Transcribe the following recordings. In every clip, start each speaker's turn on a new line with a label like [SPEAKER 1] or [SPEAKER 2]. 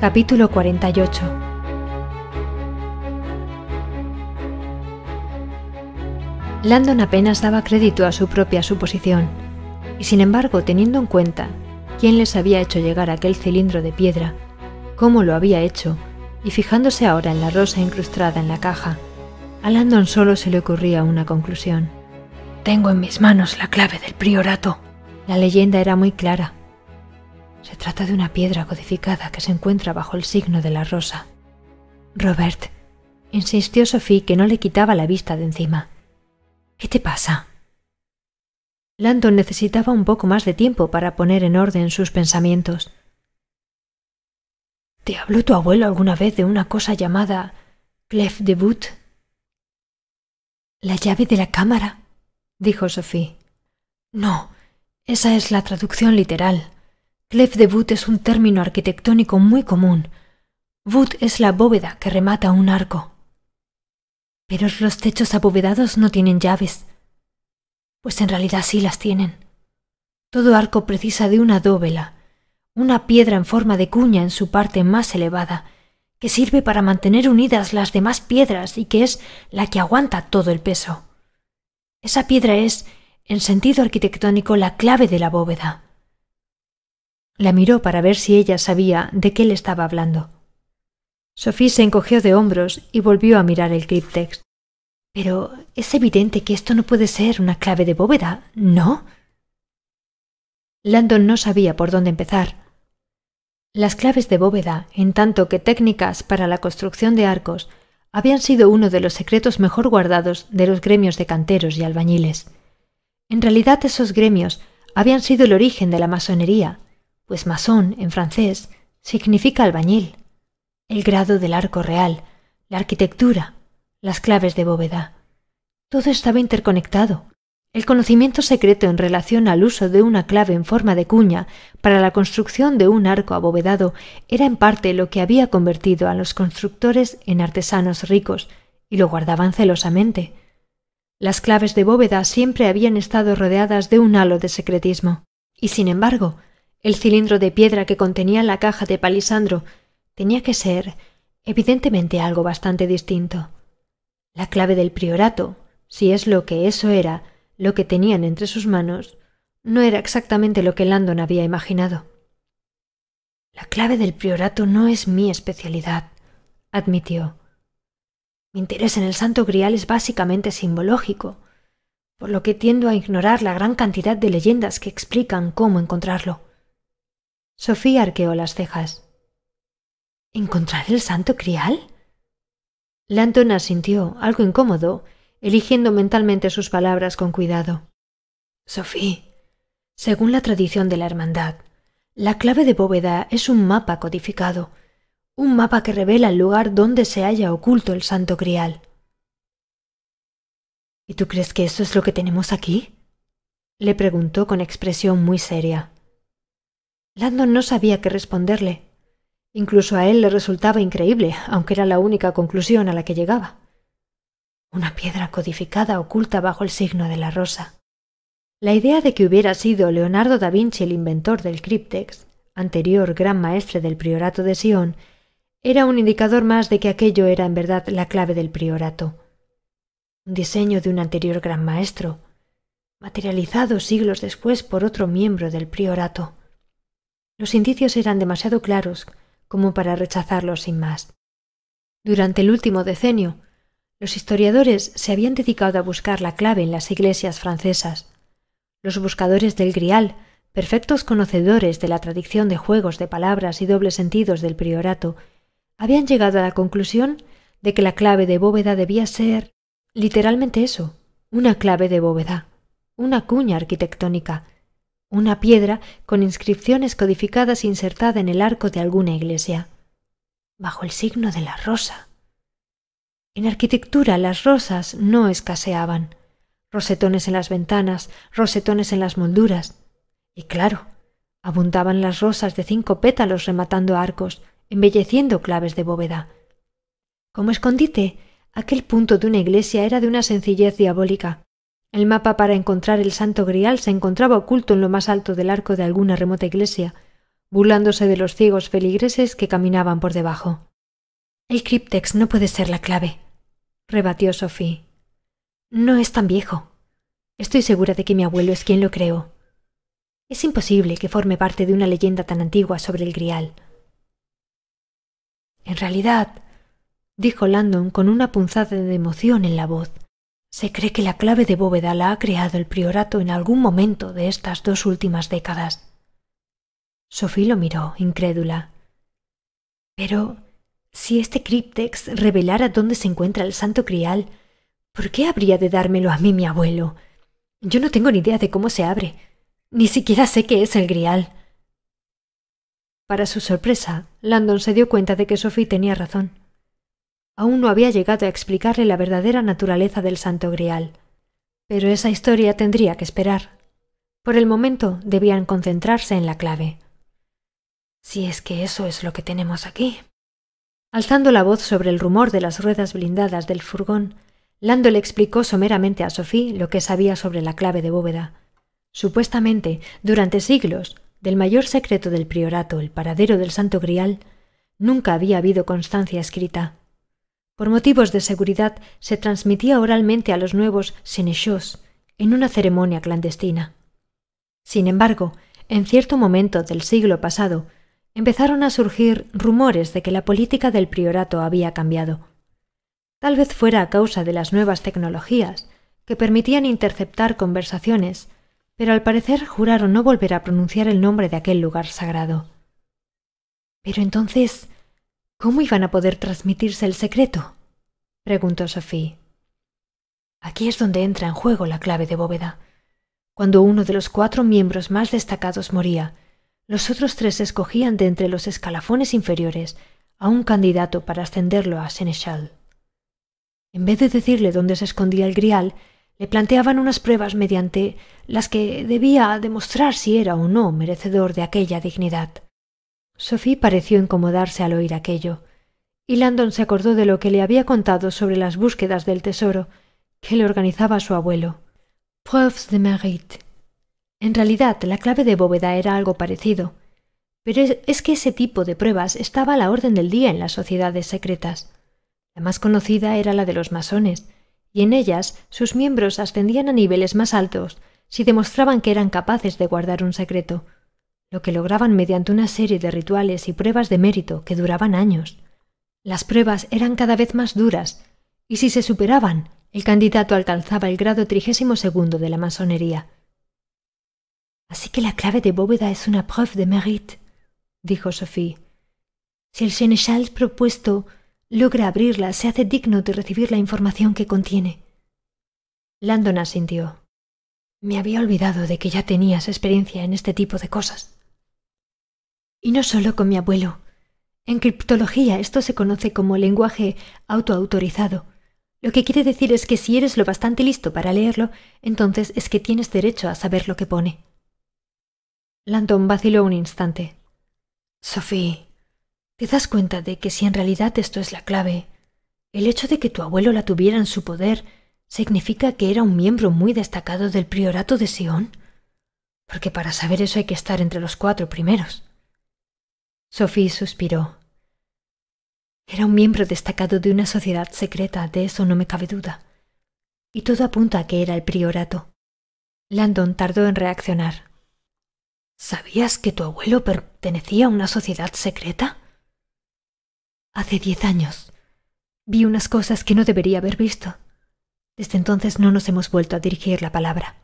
[SPEAKER 1] Capítulo 48 Landon apenas daba crédito a su propia suposición, y sin embargo, teniendo en cuenta quién les había hecho llegar aquel cilindro de piedra, cómo lo había hecho, y fijándose ahora en la rosa incrustada en la caja, a Landon solo se le ocurría una conclusión. Tengo en mis manos la clave del priorato. La leyenda era muy clara, se trata de una piedra codificada que se encuentra bajo el signo de la rosa. Robert, insistió Sophie que no le quitaba la vista de encima. ¿Qué te pasa? Landon necesitaba un poco más de tiempo para poner en orden sus pensamientos. ¿Te habló tu abuelo alguna vez de una cosa llamada Clef de Boot? La llave de la cámara, dijo Sophie. No, esa es la traducción literal. Clef de Voûte es un término arquitectónico muy común. Voûte es la bóveda que remata un arco. Pero los techos abovedados no tienen llaves. Pues en realidad sí las tienen. Todo arco precisa de una dóvela, una piedra en forma de cuña en su parte más elevada, que sirve para mantener unidas las demás piedras y que es la que aguanta todo el peso. Esa piedra es, en sentido arquitectónico, la clave de la bóveda. La miró para ver si ella sabía de qué le estaba hablando. Sophie se encogió de hombros y volvió a mirar el criptex. Pero es evidente que esto no puede ser una clave de bóveda, ¿no? Landon no sabía por dónde empezar. Las claves de bóveda, en tanto que técnicas para la construcción de arcos, habían sido uno de los secretos mejor guardados de los gremios de canteros y albañiles. En realidad esos gremios habían sido el origen de la masonería, pues masón en francés significa albañil. El grado del arco real, la arquitectura, las claves de bóveda. Todo estaba interconectado. El conocimiento secreto en relación al uso de una clave en forma de cuña para la construcción de un arco abovedado era en parte lo que había convertido a los constructores en artesanos ricos, y lo guardaban celosamente. Las claves de bóveda siempre habían estado rodeadas de un halo de secretismo, y sin embargo, el cilindro de piedra que contenía la caja de palisandro tenía que ser, evidentemente, algo bastante distinto. La clave del priorato, si es lo que eso era, lo que tenían entre sus manos, no era exactamente lo que Landon había imaginado. La clave del priorato no es mi especialidad, admitió. Mi interés en el santo grial es básicamente simbológico, por lo que tiendo a ignorar la gran cantidad de leyendas que explican cómo encontrarlo. Sofía arqueó las cejas. ¿Encontrar el santo crial? Antona sintió algo incómodo, eligiendo mentalmente sus palabras con cuidado. Sofía, según la tradición de la hermandad, la clave de bóveda es un mapa codificado, un mapa que revela el lugar donde se haya oculto el santo Crial. ¿Y tú crees que eso es lo que tenemos aquí? le preguntó con expresión muy seria. Landon no sabía qué responderle. Incluso a él le resultaba increíble, aunque era la única conclusión a la que llegaba. Una piedra codificada oculta bajo el signo de la rosa. La idea de que hubiera sido Leonardo da Vinci el inventor del criptex, anterior gran maestre del priorato de Sion, era un indicador más de que aquello era en verdad la clave del priorato. Un diseño de un anterior gran maestro, materializado siglos después por otro miembro del priorato. Los indicios eran demasiado claros como para rechazarlos sin más. Durante el último decenio, los historiadores se habían dedicado a buscar la clave en las iglesias francesas. Los buscadores del Grial, perfectos conocedores de la tradición de juegos de palabras y dobles sentidos del priorato, habían llegado a la conclusión de que la clave de bóveda debía ser literalmente eso, una clave de bóveda, una cuña arquitectónica, una piedra con inscripciones codificadas insertada en el arco de alguna iglesia, bajo el signo de la rosa. En arquitectura las rosas no escaseaban, rosetones en las ventanas, rosetones en las molduras, y claro, abundaban las rosas de cinco pétalos rematando arcos, embelleciendo claves de bóveda. Como escondite, aquel punto de una iglesia era de una sencillez diabólica, el mapa para encontrar el santo grial se encontraba oculto en lo más alto del arco de alguna remota iglesia, burlándose de los ciegos feligreses que caminaban por debajo. El criptex no puede ser la clave, rebatió Sophie. No es tan viejo. Estoy segura de que mi abuelo es quien lo creó. Es imposible que forme parte de una leyenda tan antigua sobre el grial. En realidad, dijo Landon con una punzada de emoción en la voz, se cree que la clave de bóveda la ha creado el priorato en algún momento de estas dos últimas décadas. Sophie lo miró, incrédula. Pero si este criptex revelara dónde se encuentra el santo crial, ¿por qué habría de dármelo a mí mi abuelo? Yo no tengo ni idea de cómo se abre. Ni siquiera sé qué es el grial. Para su sorpresa, Landon se dio cuenta de que Sophie tenía razón aún no había llegado a explicarle la verdadera naturaleza del Santo Grial. Pero esa historia tendría que esperar. Por el momento debían concentrarse en la clave. Si es que eso es lo que tenemos aquí. Alzando la voz sobre el rumor de las ruedas blindadas del furgón, Lando le explicó someramente a Sofí lo que sabía sobre la clave de bóveda. Supuestamente, durante siglos, del mayor secreto del priorato, el paradero del Santo Grial, nunca había habido constancia escrita. Por motivos de seguridad, se transmitía oralmente a los nuevos senechos en una ceremonia clandestina. Sin embargo, en cierto momento del siglo pasado, empezaron a surgir rumores de que la política del priorato había cambiado. Tal vez fuera a causa de las nuevas tecnologías, que permitían interceptar conversaciones, pero al parecer juraron no volver a pronunciar el nombre de aquel lugar sagrado. Pero entonces, ¿Cómo iban a poder transmitirse el secreto? preguntó Sophie. Aquí es donde entra en juego la clave de bóveda. Cuando uno de los cuatro miembros más destacados moría, los otros tres escogían de entre los escalafones inferiores a un candidato para ascenderlo a Senechal. En vez de decirle dónde se escondía el grial, le planteaban unas pruebas mediante las que debía demostrar si era o no merecedor de aquella dignidad. Sophie pareció incomodarse al oír aquello, y Landon se acordó de lo que le había contado sobre las búsquedas del tesoro que le organizaba su abuelo. Preuves de mérite. En realidad, la clave de bóveda era algo parecido, pero es que ese tipo de pruebas estaba a la orden del día en las sociedades secretas. La más conocida era la de los masones, y en ellas sus miembros ascendían a niveles más altos si demostraban que eran capaces de guardar un secreto, lo que lograban mediante una serie de rituales y pruebas de mérito que duraban años. Las pruebas eran cada vez más duras, y si se superaban, el candidato alcanzaba el grado trigésimo segundo de la masonería. Así que la clave de bóveda es una preuve de mérite, dijo Sophie. Si el seneschal propuesto logra abrirla, se hace digno de recibir la información que contiene. Landon asintió. Me había olvidado de que ya tenías experiencia en este tipo de cosas. Y no solo con mi abuelo. En criptología esto se conoce como lenguaje autoautorizado. Lo que quiere decir es que si eres lo bastante listo para leerlo, entonces es que tienes derecho a saber lo que pone. Landon vaciló un instante. Sophie, ¿te das cuenta de que si en realidad esto es la clave, el hecho de que tu abuelo la tuviera en su poder significa que era un miembro muy destacado del priorato de Sion? Porque para saber eso hay que estar entre los cuatro primeros. Sophie suspiró. Era un miembro destacado de una sociedad secreta, de eso no me cabe duda. Y todo apunta a que era el priorato. Landon tardó en reaccionar. ¿Sabías que tu abuelo pertenecía a una sociedad secreta? Hace diez años. Vi unas cosas que no debería haber visto. Desde entonces no nos hemos vuelto a dirigir la palabra.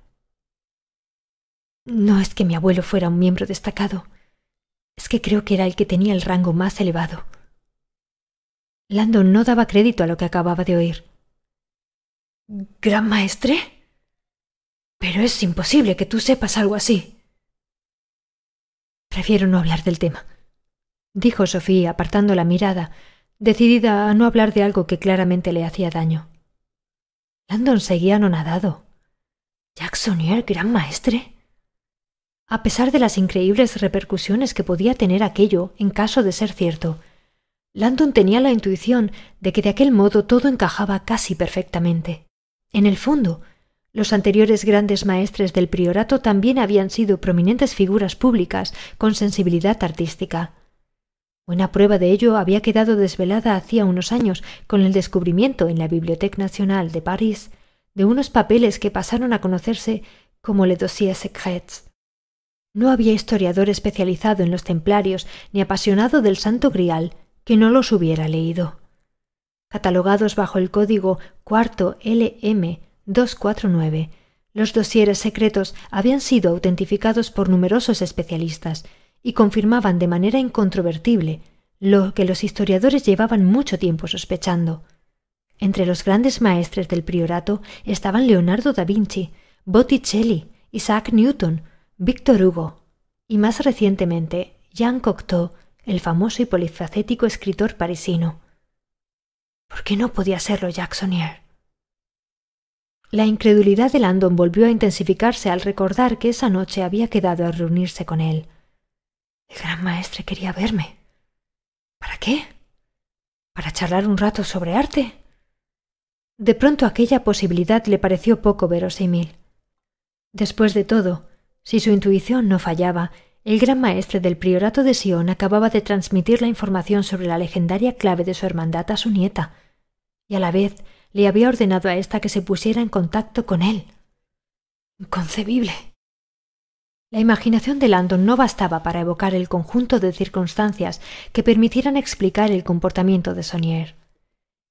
[SPEAKER 1] No es que mi abuelo fuera un miembro destacado. Es que creo que era el que tenía el rango más elevado. Landon no daba crédito a lo que acababa de oír. ¿Gran maestre? Pero es imposible que tú sepas algo así. Prefiero no hablar del tema, dijo Sofía, apartando la mirada, decidida a no hablar de algo que claramente le hacía daño. Landon seguía anonadado. el gran maestre? a pesar de las increíbles repercusiones que podía tener aquello en caso de ser cierto. Landon tenía la intuición de que de aquel modo todo encajaba casi perfectamente. En el fondo, los anteriores grandes maestres del priorato también habían sido prominentes figuras públicas con sensibilidad artística. Buena prueba de ello había quedado desvelada hacía unos años con el descubrimiento en la Bibliothèque Nacional de París de unos papeles que pasaron a conocerse como Le Dossier Secrets, no había historiador especializado en los templarios ni apasionado del Santo Grial que no los hubiera leído. Catalogados bajo el código cuarto LM 249, los dosieres secretos habían sido autentificados por numerosos especialistas y confirmaban de manera incontrovertible lo que los historiadores llevaban mucho tiempo sospechando. Entre los grandes maestres del priorato estaban Leonardo da Vinci, Botticelli, Isaac Newton, Víctor Hugo y más recientemente Jean Cocteau, el famoso y polifacético escritor parisino. ¿Por qué no podía serlo Jacksonier? La incredulidad de Landon volvió a intensificarse al recordar que esa noche había quedado a reunirse con él. El gran maestre quería verme. ¿Para qué? ¿Para charlar un rato sobre arte? De pronto aquella posibilidad le pareció poco verosímil. Después de todo, si su intuición no fallaba, el gran maestre del priorato de Sion acababa de transmitir la información sobre la legendaria clave de su hermandad a su nieta, y a la vez le había ordenado a ésta que se pusiera en contacto con él. Inconcebible. La imaginación de Landon no bastaba para evocar el conjunto de circunstancias que permitieran explicar el comportamiento de Sonier.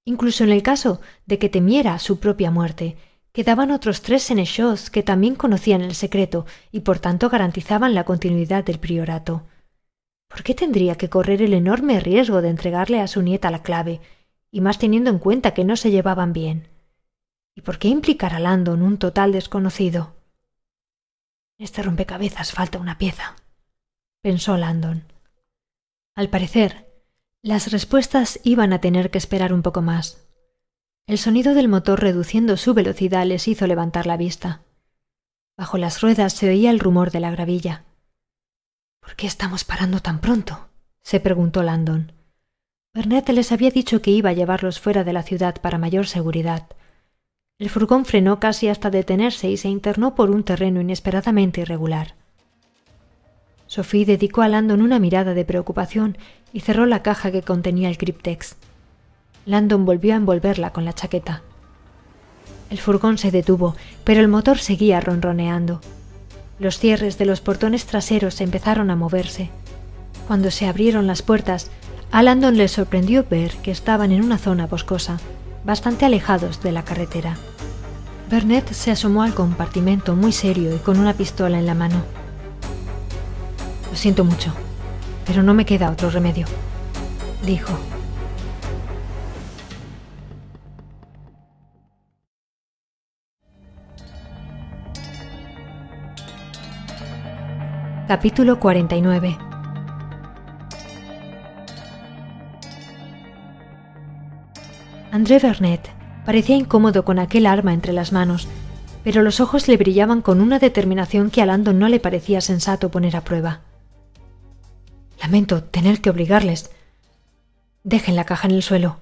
[SPEAKER 1] Incluso en el caso de que temiera su propia muerte, Quedaban otros tres senechos que también conocían el secreto y por tanto garantizaban la continuidad del priorato. ¿Por qué tendría que correr el enorme riesgo de entregarle a su nieta la clave, y más teniendo en cuenta que no se llevaban bien? ¿Y por qué implicar a Landon un total desconocido? En este rompecabezas falta una pieza, pensó Landon. Al parecer, las respuestas iban a tener que esperar un poco más. El sonido del motor reduciendo su velocidad les hizo levantar la vista. Bajo las ruedas se oía el rumor de la gravilla. ¿Por qué estamos parando tan pronto? se preguntó Landon. Bernette les había dicho que iba a llevarlos fuera de la ciudad para mayor seguridad. El furgón frenó casi hasta detenerse y se internó por un terreno inesperadamente irregular. Sophie dedicó a Landon una mirada de preocupación y cerró la caja que contenía el cryptex. Landon volvió a envolverla con la chaqueta. El furgón se detuvo, pero el motor seguía ronroneando. Los cierres de los portones traseros empezaron a moverse. Cuando se abrieron las puertas, a Landon le sorprendió ver que estaban en una zona boscosa, bastante alejados de la carretera. Burnett se asomó al compartimento muy serio y con una pistola en la mano. Lo siento mucho, pero no me queda otro remedio, dijo. Capítulo 49 André Vernet parecía incómodo con aquel arma entre las manos, pero los ojos le brillaban con una determinación que a Lando no le parecía sensato poner a prueba. Lamento tener que obligarles. Dejen la caja en el suelo,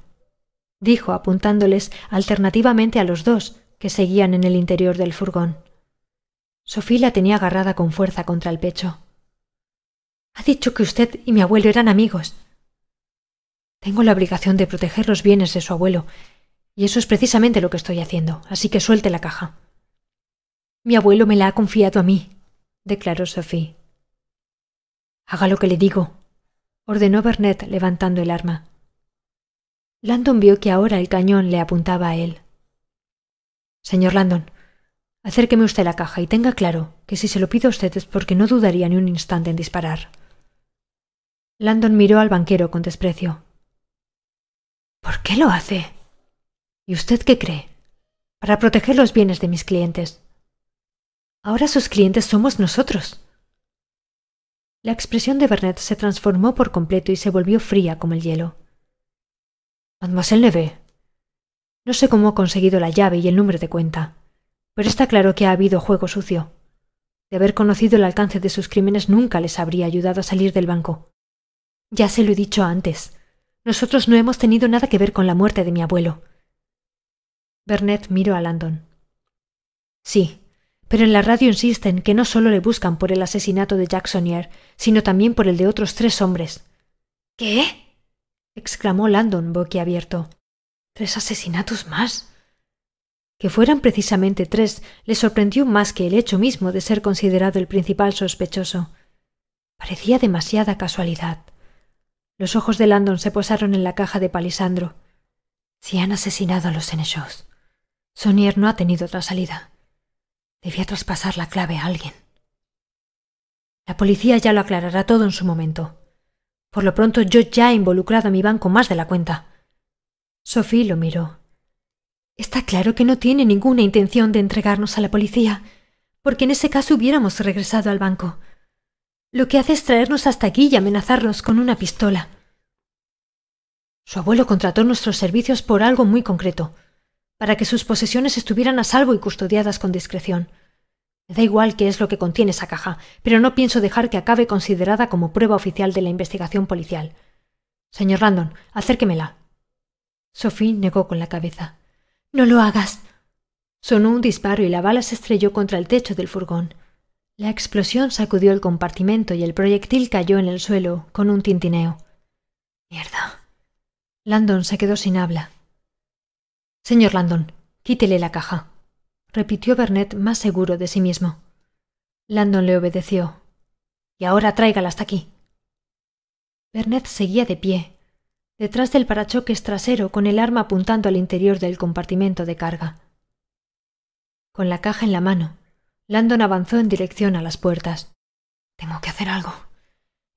[SPEAKER 1] dijo apuntándoles alternativamente a los dos que seguían en el interior del furgón. Sofía la tenía agarrada con fuerza contra el pecho. Ha dicho que usted y mi abuelo eran amigos. Tengo la obligación de proteger los bienes de su abuelo, y eso es precisamente lo que estoy haciendo, así que suelte la caja. Mi abuelo me la ha confiado a mí, declaró Sophie. Haga lo que le digo, ordenó Bernet levantando el arma. Landon vio que ahora el cañón le apuntaba a él. Señor Landon, Acérqueme usted la caja y tenga claro que si se lo pido a usted es porque no dudaría ni un instante en disparar. Landon miró al banquero con desprecio. ¿Por qué lo hace? ¿Y usted qué cree? Para proteger los bienes de mis clientes. Ahora sus clientes somos nosotros. La expresión de Bernet se transformó por completo y se volvió fría como el hielo. Mademoiselle Neve. No sé cómo ha conseguido la llave y el número de cuenta pero está claro que ha habido juego sucio. De haber conocido el alcance de sus crímenes nunca les habría ayudado a salir del banco. Ya se lo he dicho antes. Nosotros no hemos tenido nada que ver con la muerte de mi abuelo. Bernet miró a Landon. Sí, pero en la radio insisten que no solo le buscan por el asesinato de Jacksonier, sino también por el de otros tres hombres. ¿Qué? exclamó Landon boquiabierto. ¿Tres asesinatos más? Que fueran precisamente tres le sorprendió más que el hecho mismo de ser considerado el principal sospechoso. Parecía demasiada casualidad. Los ojos de Landon se posaron en la caja de Palisandro. Si han asesinado a los Senechos, Sonier no ha tenido otra salida. Debía traspasar la clave a alguien. La policía ya lo aclarará todo en su momento. Por lo pronto yo ya he involucrado a mi banco más de la cuenta. Sophie lo miró. Está claro que no tiene ninguna intención de entregarnos a la policía, porque en ese caso hubiéramos regresado al banco. Lo que hace es traernos hasta aquí y amenazarnos con una pistola. Su abuelo contrató nuestros servicios por algo muy concreto, para que sus posesiones estuvieran a salvo y custodiadas con discreción. Me da igual qué es lo que contiene esa caja, pero no pienso dejar que acabe considerada como prueba oficial de la investigación policial. Señor Randon, acérquemela. Sophie negó con la cabeza. No lo hagas. Sonó un disparo y la bala se estrelló contra el techo del furgón. La explosión sacudió el compartimento y el proyectil cayó en el suelo con un tintineo. Mierda. Landon se quedó sin habla. Señor Landon, quítele la caja, repitió Bernet más seguro de sí mismo. Landon le obedeció. Y ahora tráigala hasta aquí. Bernet seguía de pie, detrás del parachoques trasero con el arma apuntando al interior del compartimento de carga. Con la caja en la mano, Landon avanzó en dirección a las puertas. Tengo que hacer algo.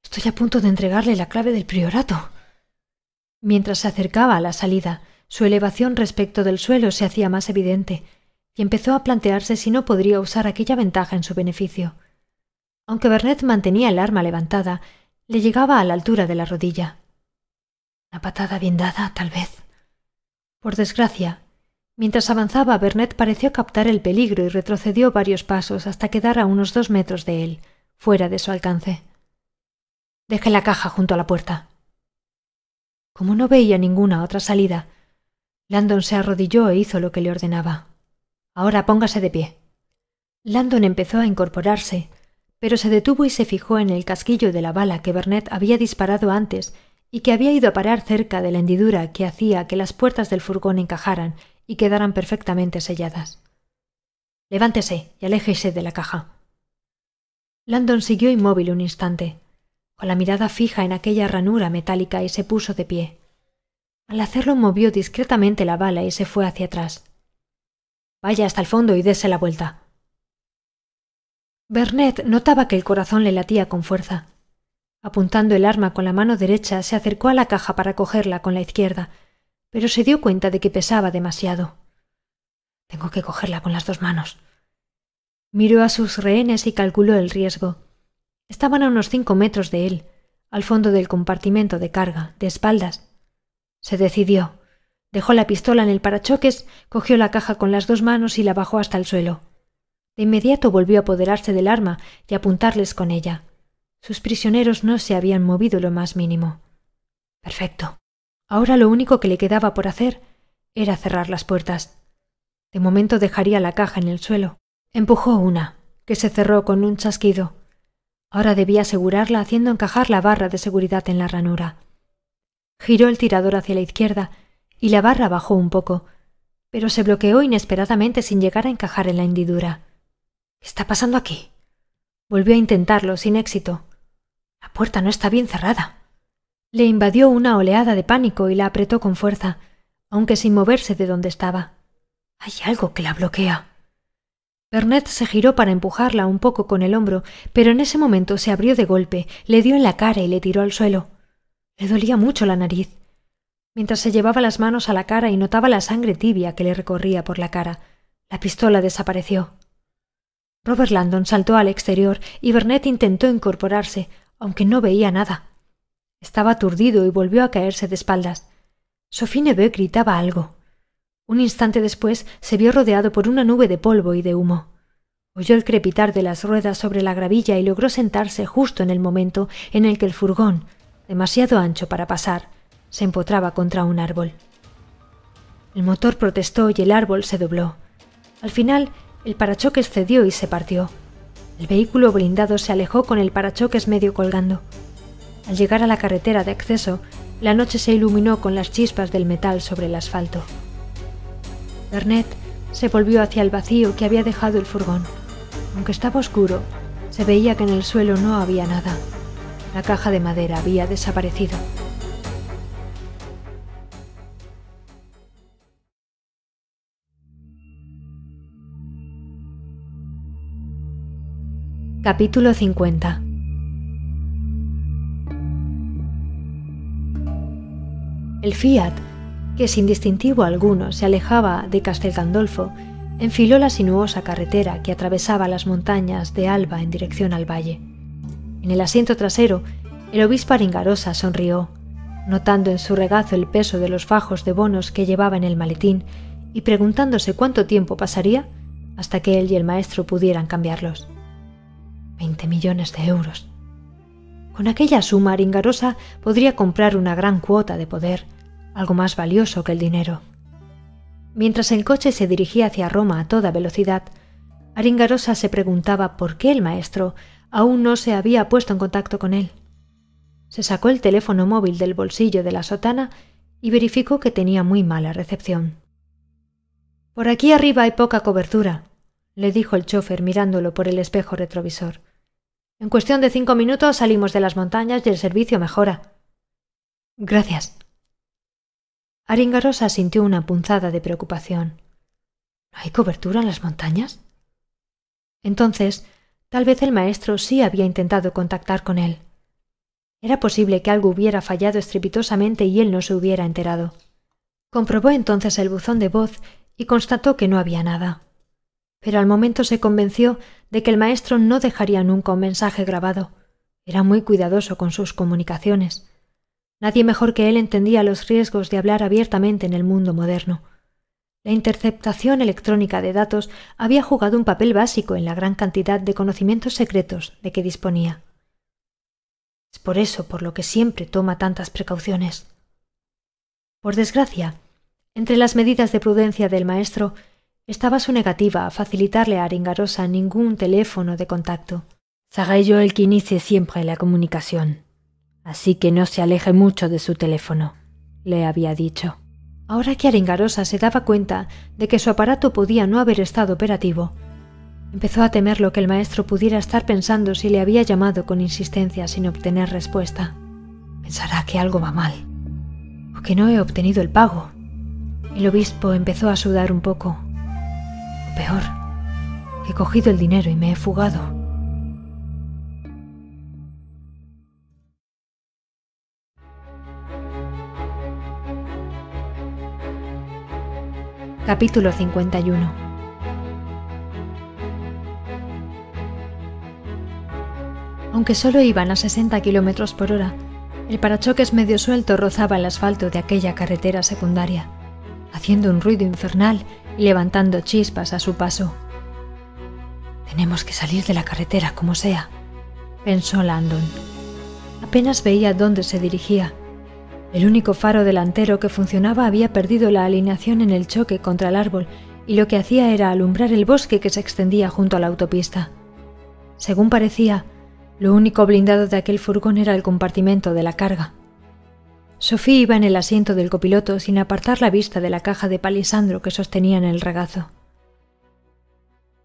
[SPEAKER 1] Estoy a punto de entregarle la clave del priorato. Mientras se acercaba a la salida, su elevación respecto del suelo se hacía más evidente, y empezó a plantearse si no podría usar aquella ventaja en su beneficio. Aunque Bernet mantenía el arma levantada, le llegaba a la altura de la rodilla patada bien dada, tal vez. Por desgracia, mientras avanzaba, Bernet pareció captar el peligro y retrocedió varios pasos hasta quedar a unos dos metros de él, fuera de su alcance. —Deje la caja junto a la puerta. Como no veía ninguna otra salida, Landon se arrodilló e hizo lo que le ordenaba. Ahora póngase de pie. Landon empezó a incorporarse, pero se detuvo y se fijó en el casquillo de la bala que Bernet había disparado antes y que había ido a parar cerca de la hendidura que hacía que las puertas del furgón encajaran y quedaran perfectamente selladas. Levántese y aléjese de la caja. Landon siguió inmóvil un instante, con la mirada fija en aquella ranura metálica y se puso de pie. Al hacerlo movió discretamente la bala y se fue hacia atrás. Vaya hasta el fondo y dése la vuelta. Bernet notaba que el corazón le latía con fuerza. Apuntando el arma con la mano derecha, se acercó a la caja para cogerla con la izquierda, pero se dio cuenta de que pesaba demasiado. Tengo que cogerla con las dos manos. Miró a sus rehenes y calculó el riesgo. Estaban a unos cinco metros de él, al fondo del compartimento de carga, de espaldas. Se decidió. Dejó la pistola en el parachoques, cogió la caja con las dos manos y la bajó hasta el suelo. De inmediato volvió a apoderarse del arma y apuntarles con ella. Sus prisioneros no se habían movido lo más mínimo. Perfecto. Ahora lo único que le quedaba por hacer era cerrar las puertas. De momento dejaría la caja en el suelo. Empujó una, que se cerró con un chasquido. Ahora debía asegurarla haciendo encajar la barra de seguridad en la ranura. Giró el tirador hacia la izquierda y la barra bajó un poco, pero se bloqueó inesperadamente sin llegar a encajar en la hendidura. ¿Qué está pasando aquí? Volvió a intentarlo sin éxito. La puerta no está bien cerrada. Le invadió una oleada de pánico y la apretó con fuerza, aunque sin moverse de donde estaba. Hay algo que la bloquea. Bernet se giró para empujarla un poco con el hombro, pero en ese momento se abrió de golpe, le dio en la cara y le tiró al suelo. Le dolía mucho la nariz. Mientras se llevaba las manos a la cara y notaba la sangre tibia que le recorría por la cara, la pistola desapareció. Robert Landon saltó al exterior y Bernet intentó incorporarse, aunque no veía nada. Estaba aturdido y volvió a caerse de espaldas. Sophie Neveu gritaba algo. Un instante después se vio rodeado por una nube de polvo y de humo. Oyó el crepitar de las ruedas sobre la gravilla y logró sentarse justo en el momento en el que el furgón, demasiado ancho para pasar, se empotraba contra un árbol. El motor protestó y el árbol se dobló. Al final, el parachoques cedió y se partió. El vehículo blindado se alejó con el parachoques medio colgando. Al llegar a la carretera de acceso, la noche se iluminó con las chispas del metal sobre el asfalto. Bernet se volvió hacia el vacío que había dejado el furgón. Aunque estaba oscuro, se veía que en el suelo no había nada. La caja de madera había desaparecido. Capítulo 50 El Fiat, que sin distintivo alguno se alejaba de Castel Gandolfo, enfiló la sinuosa carretera que atravesaba las montañas de Alba en dirección al valle. En el asiento trasero, el obispo Aringarosa sonrió, notando en su regazo el peso de los fajos de bonos que llevaba en el maletín y preguntándose cuánto tiempo pasaría hasta que él y el maestro pudieran cambiarlos. 20 millones de euros. Con aquella suma Aringarosa podría comprar una gran cuota de poder, algo más valioso que el dinero. Mientras el coche se dirigía hacia Roma a toda velocidad, Aringarosa se preguntaba por qué el maestro aún no se había puesto en contacto con él. Se sacó el teléfono móvil del bolsillo de la sotana y verificó que tenía muy mala recepción. Por aquí arriba hay poca cobertura, le dijo el chofer mirándolo por el espejo retrovisor. En cuestión de cinco minutos salimos de las montañas y el servicio mejora. Gracias. Aringarosa sintió una punzada de preocupación. ¿No hay cobertura en las montañas? Entonces, tal vez el maestro sí había intentado contactar con él. Era posible que algo hubiera fallado estrepitosamente y él no se hubiera enterado. Comprobó entonces el buzón de voz y constató que no había nada pero al momento se convenció de que el maestro no dejaría nunca un mensaje grabado. Era muy cuidadoso con sus comunicaciones. Nadie mejor que él entendía los riesgos de hablar abiertamente en el mundo moderno. La interceptación electrónica de datos había jugado un papel básico en la gran cantidad de conocimientos secretos de que disponía. Es por eso por lo que siempre toma tantas precauciones. Por desgracia, entre las medidas de prudencia del maestro estaba su negativa a facilitarle a Aringarosa ningún teléfono de contacto. «Será yo el que inicie siempre la comunicación, así que no se aleje mucho de su teléfono, le había dicho. Ahora que Aringarosa se daba cuenta de que su aparato podía no haber estado operativo, empezó a temer lo que el maestro pudiera estar pensando si le había llamado con insistencia sin obtener respuesta. Pensará que algo va mal, o que no he obtenido el pago. El obispo empezó a sudar un poco peor, he cogido el dinero y me he fugado. Capítulo 51 Aunque solo iban a 60 kilómetros por hora, el parachoques medio suelto rozaba el asfalto de aquella carretera secundaria haciendo un ruido infernal y levantando chispas a su paso. Tenemos que salir de la carretera como sea, pensó Landon. Apenas veía dónde se dirigía. El único faro delantero que funcionaba había perdido la alineación en el choque contra el árbol y lo que hacía era alumbrar el bosque que se extendía junto a la autopista. Según parecía, lo único blindado de aquel furgón era el compartimento de la carga. Sofía iba en el asiento del copiloto sin apartar la vista de la caja de palisandro que sostenía en el regazo.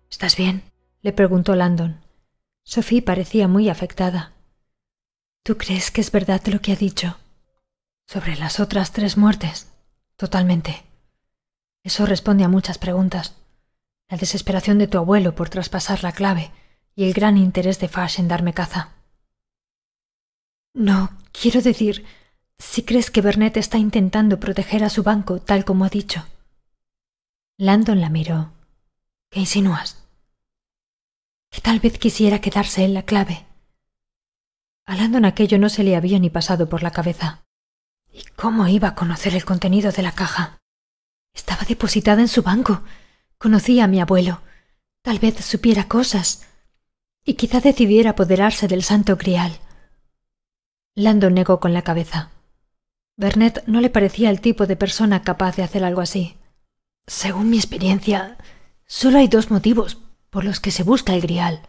[SPEAKER 1] ¿Estás bien? le preguntó Landon. Sophie parecía muy afectada. ¿Tú crees que es verdad lo que ha dicho? Sobre las otras tres muertes. Totalmente. Eso responde a muchas preguntas. La desesperación de tu abuelo por traspasar la clave y el gran interés de Fash en darme caza. No, quiero decir, si crees que Bernet está intentando proteger a su banco, tal como ha dicho. Landon la miró. ¿Qué insinúas? Que tal vez quisiera quedarse en la clave. A Landon aquello no se le había ni pasado por la cabeza. ¿Y cómo iba a conocer el contenido de la caja? Estaba depositada en su banco. Conocía a mi abuelo. Tal vez supiera cosas. Y quizá decidiera apoderarse del santo crial. Landon negó con la cabeza. Bernet no le parecía el tipo de persona capaz de hacer algo así. Según mi experiencia, solo hay dos motivos por los que se busca el grial.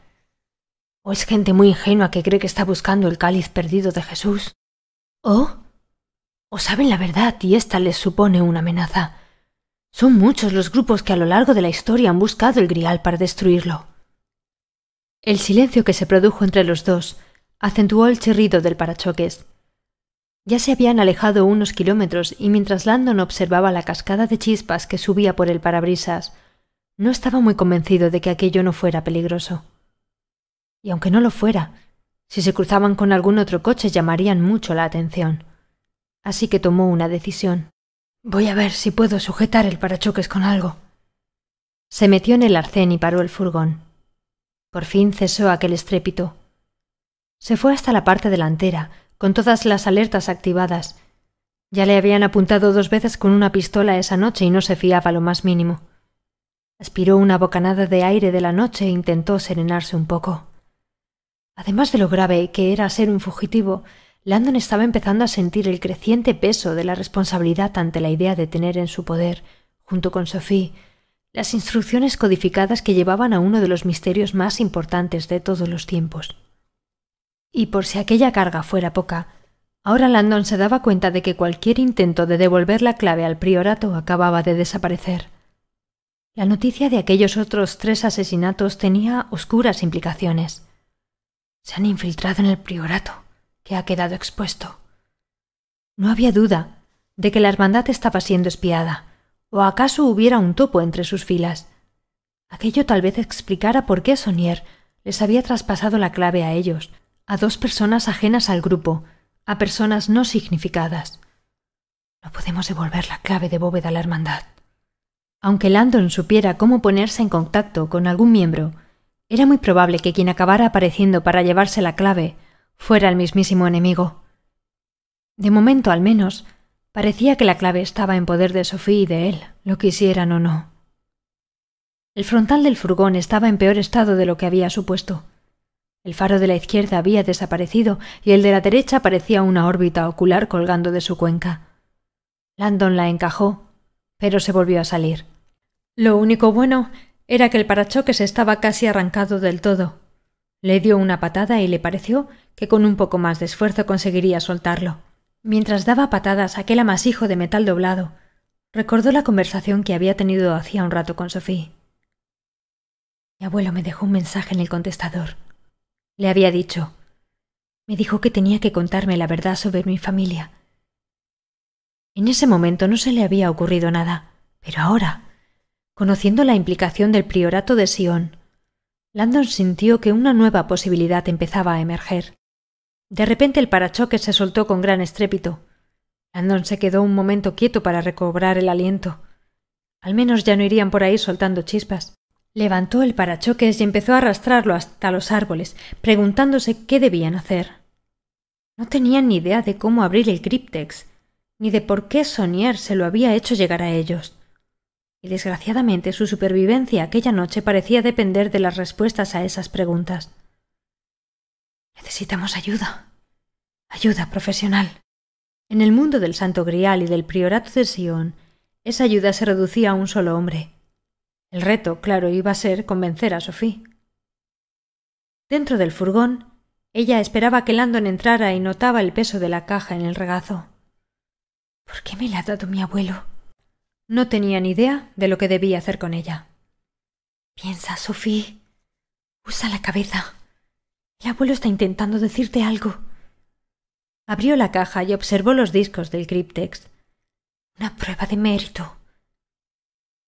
[SPEAKER 1] O es gente muy ingenua que cree que está buscando el cáliz perdido de Jesús, o o saben la verdad y ésta les supone una amenaza. Son muchos los grupos que a lo largo de la historia han buscado el grial para destruirlo. El silencio que se produjo entre los dos acentuó el chirrido del parachoques. Ya se habían alejado unos kilómetros y mientras Landon observaba la cascada de chispas que subía por el parabrisas, no estaba muy convencido de que aquello no fuera peligroso. Y aunque no lo fuera, si se cruzaban con algún otro coche llamarían mucho la atención. Así que tomó una decisión. Voy a ver si puedo sujetar el parachoques con algo. Se metió en el arcén y paró el furgón. Por fin cesó aquel estrépito. Se fue hasta la parte delantera, con todas las alertas activadas. Ya le habían apuntado dos veces con una pistola esa noche y no se fiaba lo más mínimo. Aspiró una bocanada de aire de la noche e intentó serenarse un poco. Además de lo grave que era ser un fugitivo, Landon estaba empezando a sentir el creciente peso de la responsabilidad ante la idea de tener en su poder, junto con Sophie, las instrucciones codificadas que llevaban a uno de los misterios más importantes de todos los tiempos. Y por si aquella carga fuera poca, ahora Landon se daba cuenta de que cualquier intento de devolver la clave al priorato acababa de desaparecer. La noticia de aquellos otros tres asesinatos tenía oscuras implicaciones. Se han infiltrado en el priorato, que ha quedado expuesto. No había duda de que la hermandad estaba siendo espiada, o acaso hubiera un topo entre sus filas. Aquello tal vez explicara por qué Sonier les había traspasado la clave a ellos, a dos personas ajenas al grupo, a personas no significadas. No podemos devolver la clave de bóveda a la hermandad. Aunque Landon supiera cómo ponerse en contacto con algún miembro, era muy probable que quien acabara apareciendo para llevarse la clave fuera el mismísimo enemigo. De momento, al menos, parecía que la clave estaba en poder de Sophie y de él, lo quisieran o no. El frontal del furgón estaba en peor estado de lo que había supuesto. El faro de la izquierda había desaparecido y el de la derecha parecía una órbita ocular colgando de su cuenca. Landon la encajó, pero se volvió a salir. Lo único bueno era que el parachoques estaba casi arrancado del todo. Le dio una patada y le pareció que con un poco más de esfuerzo conseguiría soltarlo. Mientras daba patadas aquel amasijo de metal doblado, recordó la conversación que había tenido hacía un rato con Sophie. Mi abuelo me dejó un mensaje en el contestador le había dicho. Me dijo que tenía que contarme la verdad sobre mi familia. En ese momento no se le había ocurrido nada, pero ahora, conociendo la implicación del priorato de Sion, Landon sintió que una nueva posibilidad empezaba a emerger. De repente el parachoque se soltó con gran estrépito. Landon se quedó un momento quieto para recobrar el aliento. Al menos ya no irían por ahí soltando chispas. Levantó el parachoques y empezó a arrastrarlo hasta los árboles, preguntándose qué debían hacer. No tenían ni idea de cómo abrir el criptex, ni de por qué Sonier se lo había hecho llegar a ellos. Y desgraciadamente su supervivencia aquella noche parecía depender de las respuestas a esas preguntas. Necesitamos ayuda. Ayuda profesional. En el mundo del Santo Grial y del Priorato de Sion, esa ayuda se reducía a un solo hombre, el reto, claro, iba a ser convencer a Sophie. Dentro del furgón, ella esperaba que Landon entrara y notaba el peso de la caja en el regazo. ¿Por qué me la ha dado mi abuelo? No tenía ni idea de lo que debía hacer con ella. Piensa, Sophie. Usa la cabeza. El abuelo está intentando decirte algo. Abrió la caja y observó los discos del Cryptex. Una prueba de mérito.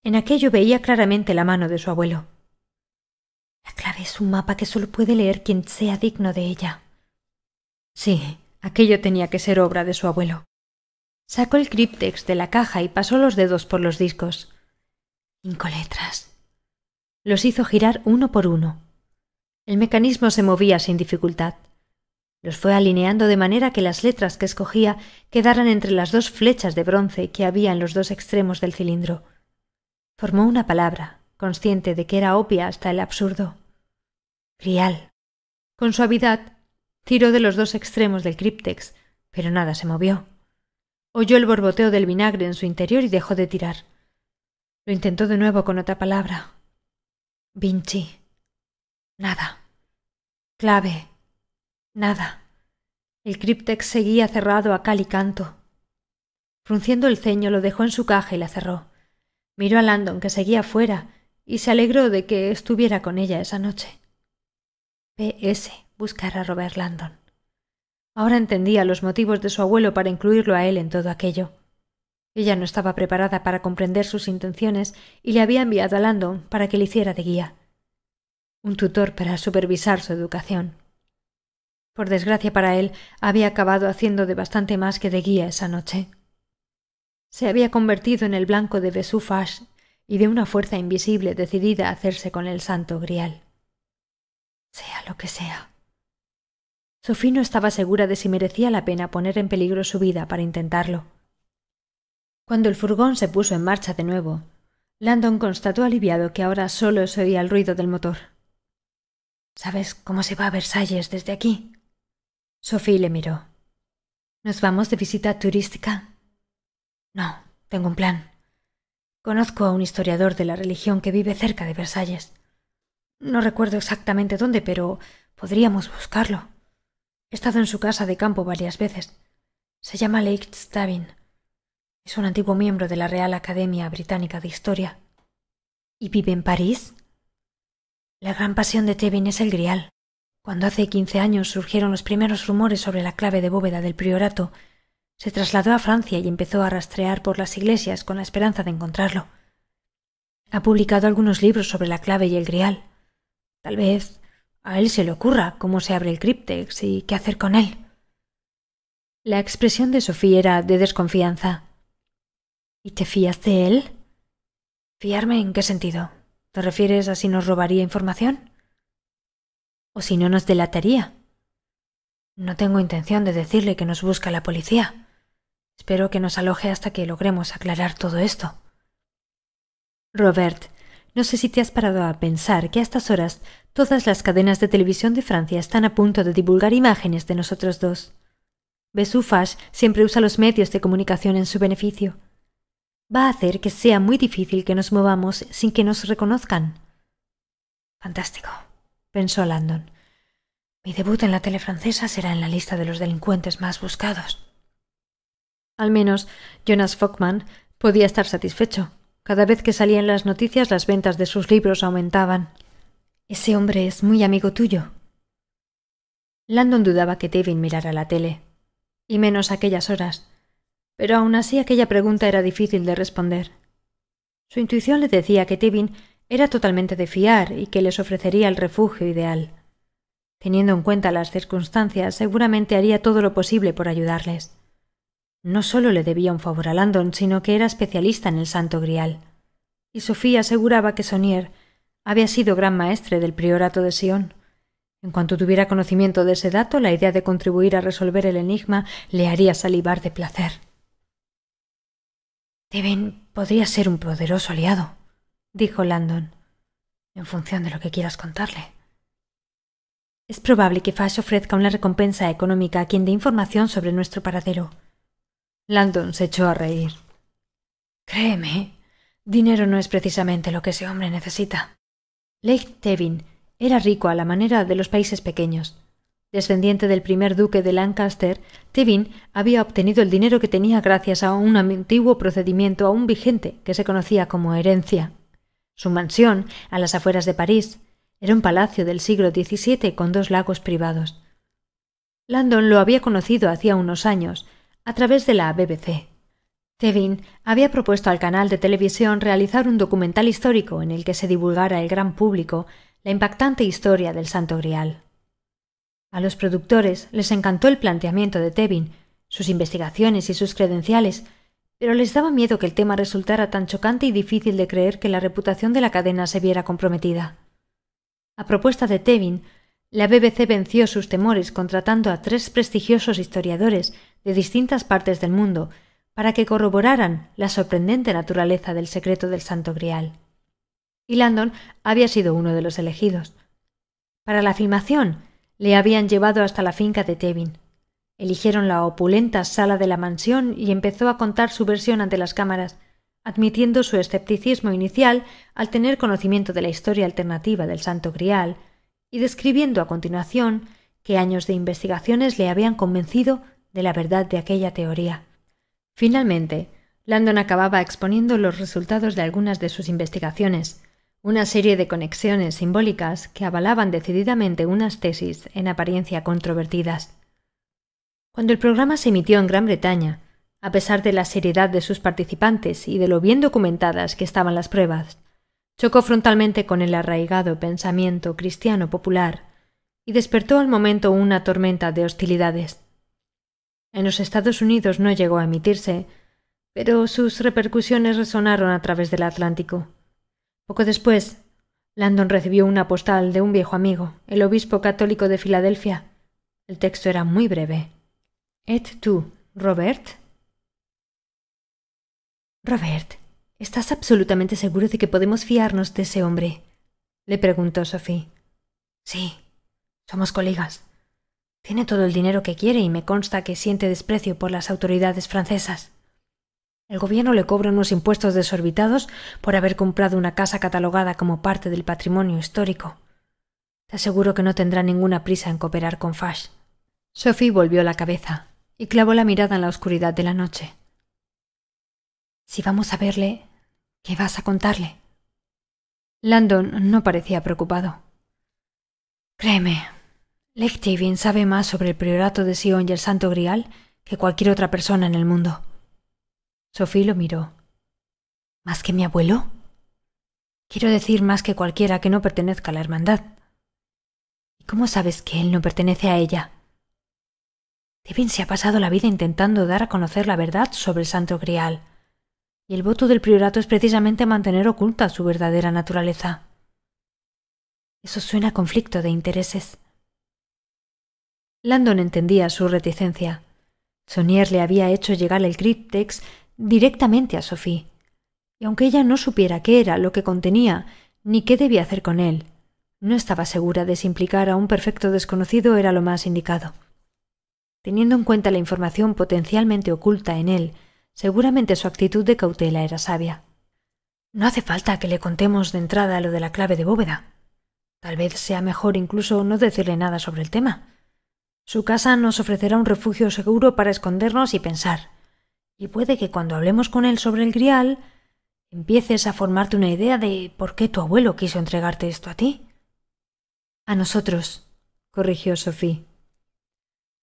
[SPEAKER 1] En aquello veía claramente la mano de su abuelo. La clave es un mapa que solo puede leer quien sea digno de ella. Sí, aquello tenía que ser obra de su abuelo. Sacó el criptex de la caja y pasó los dedos por los discos. Cinco letras. Los hizo girar uno por uno. El mecanismo se movía sin dificultad. Los fue alineando de manera que las letras que escogía quedaran entre las dos flechas de bronce que había en los dos extremos del cilindro formó una palabra, consciente de que era obvia hasta el absurdo. Crial. Con suavidad, tiró de los dos extremos del críptex, pero nada se movió. Oyó el borboteo del vinagre en su interior y dejó de tirar. Lo intentó de nuevo con otra palabra. Vinci. Nada. Clave. Nada. El críptex seguía cerrado a cal y canto. Frunciendo el ceño, lo dejó en su caja y la cerró. Miró a Landon, que seguía fuera, y se alegró de que estuviera con ella esa noche. P.S. Buscar a Robert Landon. Ahora entendía los motivos de su abuelo para incluirlo a él en todo aquello. Ella no estaba preparada para comprender sus intenciones y le había enviado a Landon para que le hiciera de guía. Un tutor para supervisar su educación. Por desgracia para él, había acabado haciendo de bastante más que de guía esa noche. Se había convertido en el blanco de Vesufage y de una fuerza invisible decidida a hacerse con el santo grial. Sea lo que sea. Sofía no estaba segura de si merecía la pena poner en peligro su vida para intentarlo. Cuando el furgón se puso en marcha de nuevo, Landon constató aliviado que ahora solo se oía el ruido del motor. ¿Sabes cómo se va a Versalles desde aquí? Sophie le miró. ¿Nos vamos de visita turística? No, tengo un plan. Conozco a un historiador de la religión que vive cerca de Versalles. No recuerdo exactamente dónde, pero podríamos buscarlo. He estado en su casa de campo varias veces. Se llama Lake Stavin. Es un antiguo miembro de la Real Academia Británica de Historia. ¿Y vive en París? La gran pasión de Tevin es el grial. Cuando hace quince años surgieron los primeros rumores sobre la clave de bóveda del priorato, se trasladó a Francia y empezó a rastrear por las iglesias con la esperanza de encontrarlo. Ha publicado algunos libros sobre la clave y el grial. Tal vez a él se le ocurra cómo se abre el criptex y qué hacer con él. La expresión de Sofía era de desconfianza. ¿Y te fías de él? ¿Fiarme en qué sentido? ¿Te refieres a si nos robaría información? ¿O si no nos delataría? No tengo intención de decirle que nos busca la policía. Espero que nos aloje hasta que logremos aclarar todo esto. Robert, no sé si te has parado a pensar que a estas horas todas las cadenas de televisión de Francia están a punto de divulgar imágenes de nosotros dos. Besufage siempre usa los medios de comunicación en su beneficio. Va a hacer que sea muy difícil que nos movamos sin que nos reconozcan. Fantástico, pensó Landon. Mi debut en la tele francesa será en la lista de los delincuentes más buscados. Al menos Jonas Fockman podía estar satisfecho. Cada vez que salían las noticias las ventas de sus libros aumentaban. Ese hombre es muy amigo tuyo. Landon dudaba que Tevin mirara la tele, y menos aquellas horas, pero aún así aquella pregunta era difícil de responder. Su intuición le decía que Tevin era totalmente de fiar y que les ofrecería el refugio ideal. Teniendo en cuenta las circunstancias, seguramente haría todo lo posible por ayudarles. No solo le debía un favor a Landon, sino que era especialista en el Santo Grial. Y Sofía aseguraba que Sonier había sido gran maestre del priorato de Sion. En cuanto tuviera conocimiento de ese dato, la idea de contribuir a resolver el enigma le haría salivar de placer. Deben podría ser un poderoso aliado, dijo Landon, en función de lo que quieras contarle. Es probable que Fash ofrezca una recompensa económica a quien dé información sobre nuestro paradero. Landon se echó a reír. Créeme, dinero no es precisamente lo que ese hombre necesita. Lake Tevin era rico a la manera de los países pequeños. Descendiente del primer duque de Lancaster, Tevin había obtenido el dinero que tenía gracias a un antiguo procedimiento aún vigente que se conocía como herencia. Su mansión, a las afueras de París, era un palacio del siglo XVII con dos lagos privados. Landon lo había conocido hacía unos años a través de la BBC. Tevin había propuesto al canal de televisión realizar un documental histórico en el que se divulgara al gran público la impactante historia del Santo Grial. A los productores les encantó el planteamiento de Tevin, sus investigaciones y sus credenciales, pero les daba miedo que el tema resultara tan chocante y difícil de creer que la reputación de la cadena se viera comprometida. A propuesta de Tevin, la BBC venció sus temores contratando a tres prestigiosos historiadores de distintas partes del mundo para que corroboraran la sorprendente naturaleza del secreto del Santo Grial. Y Landon había sido uno de los elegidos. Para la filmación le habían llevado hasta la finca de Tevin. Eligieron la opulenta sala de la mansión y empezó a contar su versión ante las cámaras, admitiendo su escepticismo inicial al tener conocimiento de la historia alternativa del Santo Grial, y describiendo a continuación que años de investigaciones le habían convencido de la verdad de aquella teoría. Finalmente, Landon acababa exponiendo los resultados de algunas de sus investigaciones, una serie de conexiones simbólicas que avalaban decididamente unas tesis en apariencia controvertidas. Cuando el programa se emitió en Gran Bretaña, a pesar de la seriedad de sus participantes y de lo bien documentadas que estaban las pruebas, chocó frontalmente con el arraigado pensamiento cristiano popular y despertó al momento una tormenta de hostilidades. En los Estados Unidos no llegó a emitirse, pero sus repercusiones resonaron a través del Atlántico. Poco después, Landon recibió una postal de un viejo amigo, el obispo católico de Filadelfia. El texto era muy breve. Et tú, Robert? Robert, ¿estás absolutamente seguro de que podemos fiarnos de ese hombre? le preguntó Sophie. Sí, somos colegas. Tiene todo el dinero que quiere y me consta que siente desprecio por las autoridades francesas. El gobierno le cobra unos impuestos desorbitados por haber comprado una casa catalogada como parte del patrimonio histórico. Te aseguro que no tendrá ninguna prisa en cooperar con Fash. Sophie volvió la cabeza y clavó la mirada en la oscuridad de la noche. Si vamos a verle, ¿qué vas a contarle? Landon no parecía preocupado. Créeme, Lech bien sabe más sobre el priorato de Sion y el Santo Grial que cualquier otra persona en el mundo. Sofía lo miró. ¿Más que mi abuelo? Quiero decir más que cualquiera que no pertenezca a la hermandad. ¿Y cómo sabes que él no pertenece a ella? Devin se ha pasado la vida intentando dar a conocer la verdad sobre el Santo Grial, y el voto del priorato es precisamente mantener oculta su verdadera naturaleza. Eso suena a conflicto de intereses. Landon entendía su reticencia. Sonier le había hecho llegar el cryptex directamente a Sophie, y aunque ella no supiera qué era lo que contenía ni qué debía hacer con él, no estaba segura de si implicar a un perfecto desconocido era lo más indicado. Teniendo en cuenta la información potencialmente oculta en él, seguramente su actitud de cautela era sabia. No hace falta que le contemos de entrada lo de la clave de bóveda. Tal vez sea mejor incluso no decirle nada sobre el tema. Su casa nos ofrecerá un refugio seguro para escondernos y pensar. Y puede que cuando hablemos con él sobre el grial, empieces a formarte una idea de por qué tu abuelo quiso entregarte esto a ti. A nosotros, corrigió Sophie.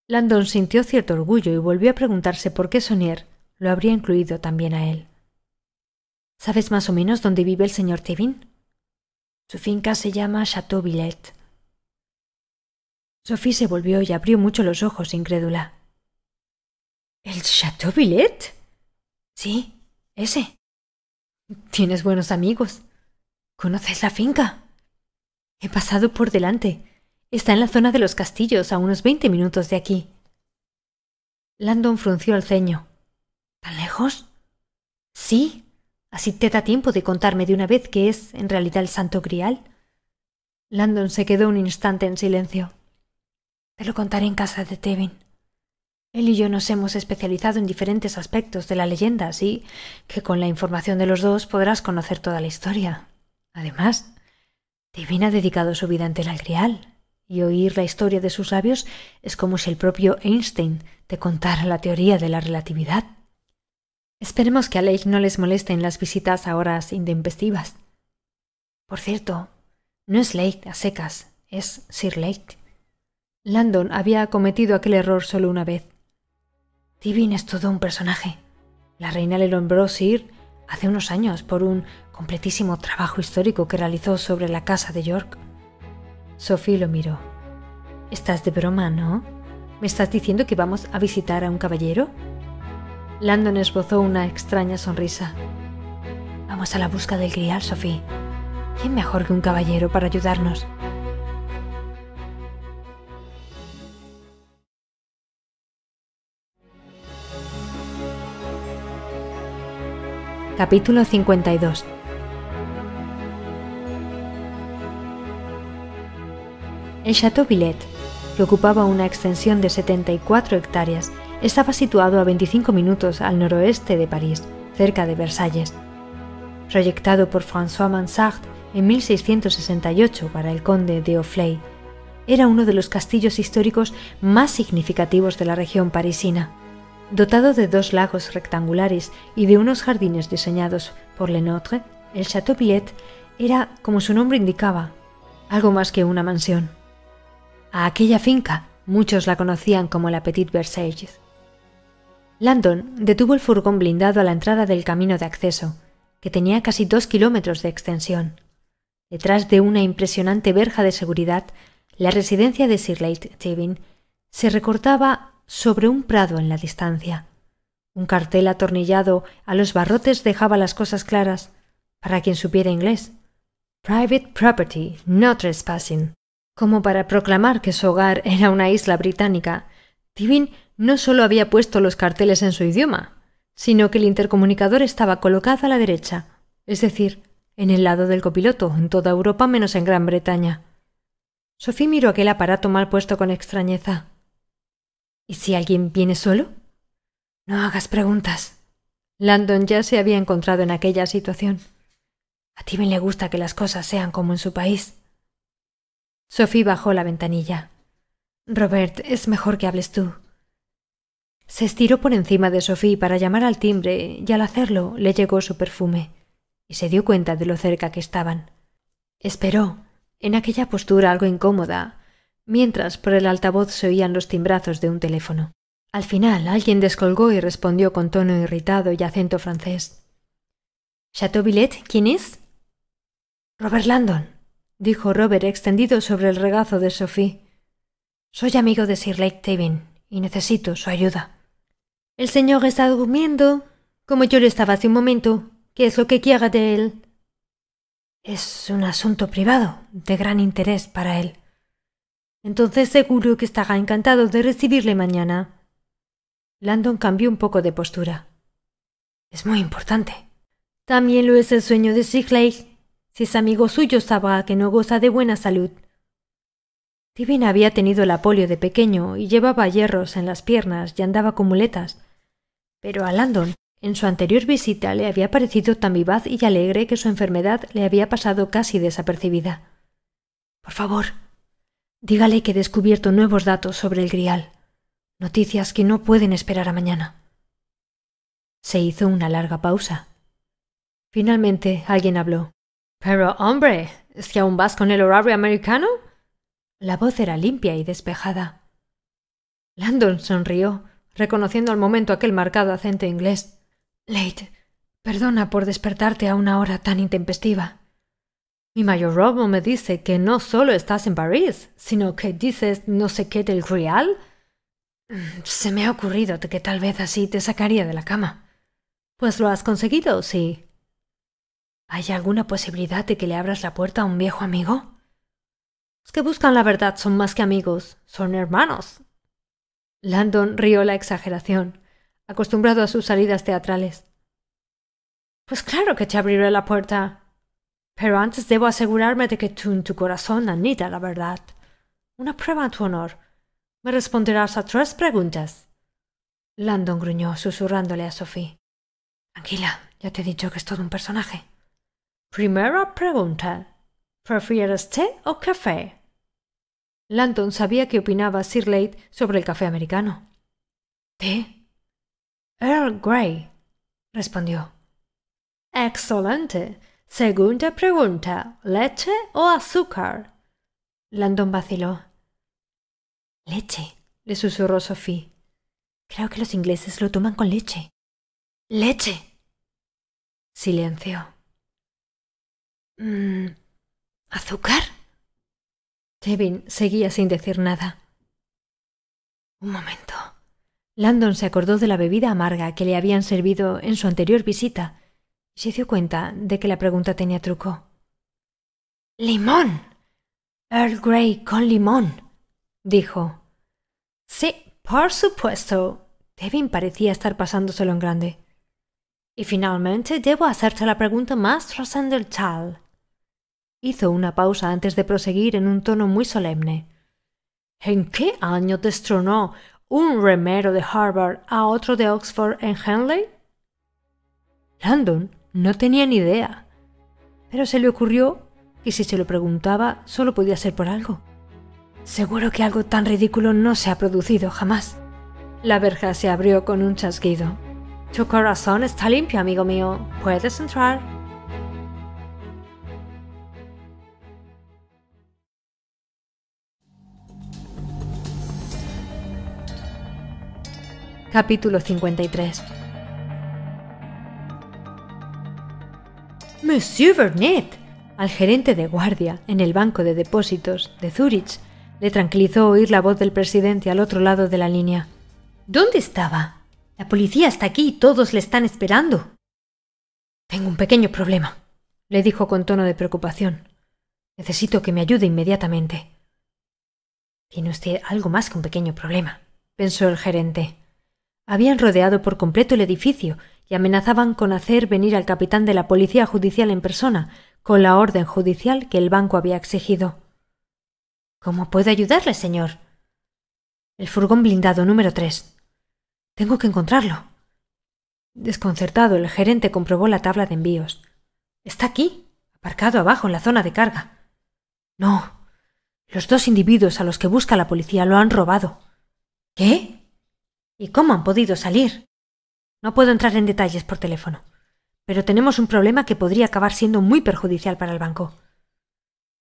[SPEAKER 1] Landon sintió cierto orgullo y volvió a preguntarse por qué Sonier lo habría incluido también a él. ¿Sabes más o menos dónde vive el señor Tevin? Su finca se llama Chateau Villette. Sophie se volvió y abrió mucho los ojos incrédula. ¿El Chateau Villette? Sí, ese. Tienes buenos amigos. ¿Conoces la finca? He pasado por delante. Está en la zona de los castillos, a unos veinte minutos de aquí. Landon frunció el ceño. ¿Tan lejos? Sí. Así te da tiempo de contarme de una vez que es en realidad el santo grial. Landon se quedó un instante en silencio. Te lo contaré en casa de Tevin. Él y yo nos hemos especializado en diferentes aspectos de la leyenda, así que con la información de los dos podrás conocer toda la historia. Además, Tevin ha dedicado su vida ante al grial, y oír la historia de sus labios es como si el propio Einstein te contara la teoría de la relatividad. Esperemos que a Leigh no les molesten las visitas a horas intempestivas. Por cierto, no es Leigh a secas, es Sir Lake. Landon había cometido aquel error solo una vez. Tivin es todo un personaje. La reina le nombró Sir hace unos años por un completísimo trabajo histórico que realizó sobre la casa de York. Sophie lo miró. Estás de broma, ¿no? ¿Me estás diciendo que vamos a visitar a un caballero? Landon esbozó una extraña sonrisa. Vamos a la busca del grial, Sophie. ¿Quién mejor que un caballero para ayudarnos? Capítulo 52 El Château Villette, que ocupaba una extensión de 74 hectáreas, estaba situado a 25 minutos al noroeste de París, cerca de Versalles. Proyectado por François Mansart en 1668 para el conde de Oflay, era uno de los castillos históricos más significativos de la región parisina. Dotado de dos lagos rectangulares y de unos jardines diseñados por Lenotre, el Chateau Pilet era, como su nombre indicaba, algo más que una mansión. A aquella finca muchos la conocían como la Petite Versailles. Landon detuvo el furgón blindado a la entrada del camino de acceso, que tenía casi dos kilómetros de extensión. Detrás de una impresionante verja de seguridad, la residencia de Sir Late Tevin se recortaba sobre un prado en la distancia. Un cartel atornillado a los barrotes dejaba las cosas claras para quien supiera inglés. Private property, no trespassing. Como para proclamar que su hogar era una isla británica, Tivin no solo había puesto los carteles en su idioma, sino que el intercomunicador estaba colocado a la derecha, es decir, en el lado del copiloto, en toda Europa menos en Gran Bretaña. Sophie miró aquel aparato mal puesto con extrañeza. ¿Y si alguien viene solo? No hagas preguntas. Landon ya se había encontrado en aquella situación. A ti me le gusta que las cosas sean como en su país. Sophie bajó la ventanilla. Robert, es mejor que hables tú. Se estiró por encima de Sophie para llamar al timbre y al hacerlo le llegó su perfume y se dio cuenta de lo cerca que estaban. Esperó, en aquella postura algo incómoda, mientras por el altavoz se oían los timbrazos de un teléfono. Al final alguien descolgó y respondió con tono irritado y acento francés. ¿Chateau Billet, quién es? Robert Landon, dijo Robert extendido sobre el regazo de Sophie. Soy amigo de Sir Lake Tavin y necesito su ayuda. El señor está durmiendo, como yo lo estaba hace un momento. ¿Qué es lo que quiera de él? Es un asunto privado, de gran interés para él. Entonces seguro que estará encantado de recibirle mañana. Landon cambió un poco de postura. Es muy importante. También lo es el sueño de Sigley. Si es amigo suyo sabrá que no goza de buena salud. divin había tenido la polio de pequeño y llevaba hierros en las piernas y andaba con muletas. Pero a Landon, en su anterior visita, le había parecido tan vivaz y alegre que su enfermedad le había pasado casi desapercibida. Por favor, Dígale que he descubierto nuevos datos sobre el grial, noticias que no pueden esperar a mañana. Se hizo una larga pausa. Finalmente alguien habló. Pero, hombre, ¿es que aún vas con el horario americano? La voz era limpia y despejada. Landon sonrió, reconociendo al momento aquel marcado acento inglés. Late, perdona por despertarte a una hora tan intempestiva. Mi mayor robo me dice que no solo estás en París, sino que dices no sé qué del Real. Mm, se me ha ocurrido que tal vez así te sacaría de la cama. Pues lo has conseguido, sí. ¿Hay alguna posibilidad de que le abras la puerta a un viejo amigo? Los que buscan la verdad son más que amigos, son hermanos. Landon rió la exageración, acostumbrado a sus salidas teatrales. Pues claro que te abriré la puerta. Pero antes debo asegurarme de que tú en tu corazón anita la verdad. Una prueba a tu honor. Me responderás a tres preguntas. Landon gruñó, susurrándole a Sophie. Tranquila, ya te he dicho que es todo un personaje. Primera pregunta. ¿Prefieres té o café? Landon sabía que opinaba Sir sobre el café americano. ¿Té? Earl Grey, respondió. Excelente. Segunda pregunta, ¿leche o azúcar? Landon vaciló. Leche, le susurró Sophie. Creo que los ingleses lo toman con leche. ¡Leche! Silencio. Mm, ¿Azúcar? Kevin seguía sin decir nada. Un momento. Landon se acordó de la bebida amarga que le habían servido en su anterior visita se dio cuenta de que la pregunta tenía truco. ¡Limón! Earl Grey con limón, dijo. Sí, por supuesto. Devin parecía estar pasándoselo en grande. Y finalmente debo hacerte la pregunta más trascendental. Hizo una pausa antes de proseguir en un tono muy solemne. ¿En qué año destronó un remero de Harvard a otro de Oxford en Henley? Landon no tenía ni idea. Pero se le ocurrió que si se lo preguntaba solo podía ser por algo. Seguro que algo tan ridículo no se ha producido jamás. La verja se abrió con un chasquido. Tu corazón está limpio, amigo mío. Puedes entrar. Capítulo 53 Monsieur al gerente de guardia en el banco de depósitos de Zurich, le tranquilizó oír la voz del presidente al otro lado de la línea. ¿Dónde estaba? La policía está aquí y todos le están esperando. Tengo un pequeño problema, le dijo con tono de preocupación. Necesito que me ayude inmediatamente. Tiene usted algo más que un pequeño problema, pensó el gerente. Habían rodeado por completo el edificio y amenazaban con hacer venir al capitán de la Policía Judicial en persona, con la orden judicial que el banco había exigido. ¿Cómo puedo ayudarle, señor? El furgón blindado número tres. Tengo que encontrarlo. Desconcertado, el gerente comprobó la tabla de envíos. Está aquí, aparcado abajo en la zona de carga. No. Los dos individuos a los que busca la policía lo han robado. ¿Qué? ¿Y cómo han podido salir? No puedo entrar en detalles por teléfono, pero tenemos un problema que podría acabar siendo muy perjudicial para el banco.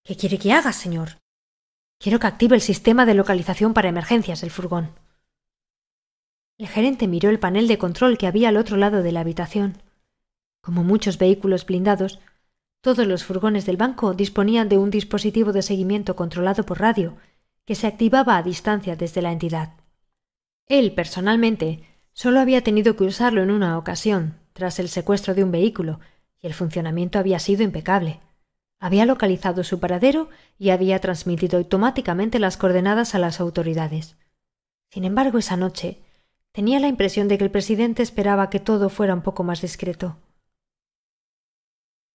[SPEAKER 1] ¿Qué quiere que haga, señor? Quiero que active el sistema de localización para emergencias del furgón. El gerente miró el panel de control que había al otro lado de la habitación. Como muchos vehículos blindados, todos los furgones del banco disponían de un dispositivo de seguimiento controlado por radio, que se activaba a distancia desde la entidad. Él, personalmente, Solo había tenido que usarlo en una ocasión, tras el secuestro de un vehículo, y el funcionamiento había sido impecable. Había localizado su paradero y había transmitido automáticamente las coordenadas a las autoridades. Sin embargo, esa noche tenía la impresión de que el presidente esperaba que todo fuera un poco más discreto.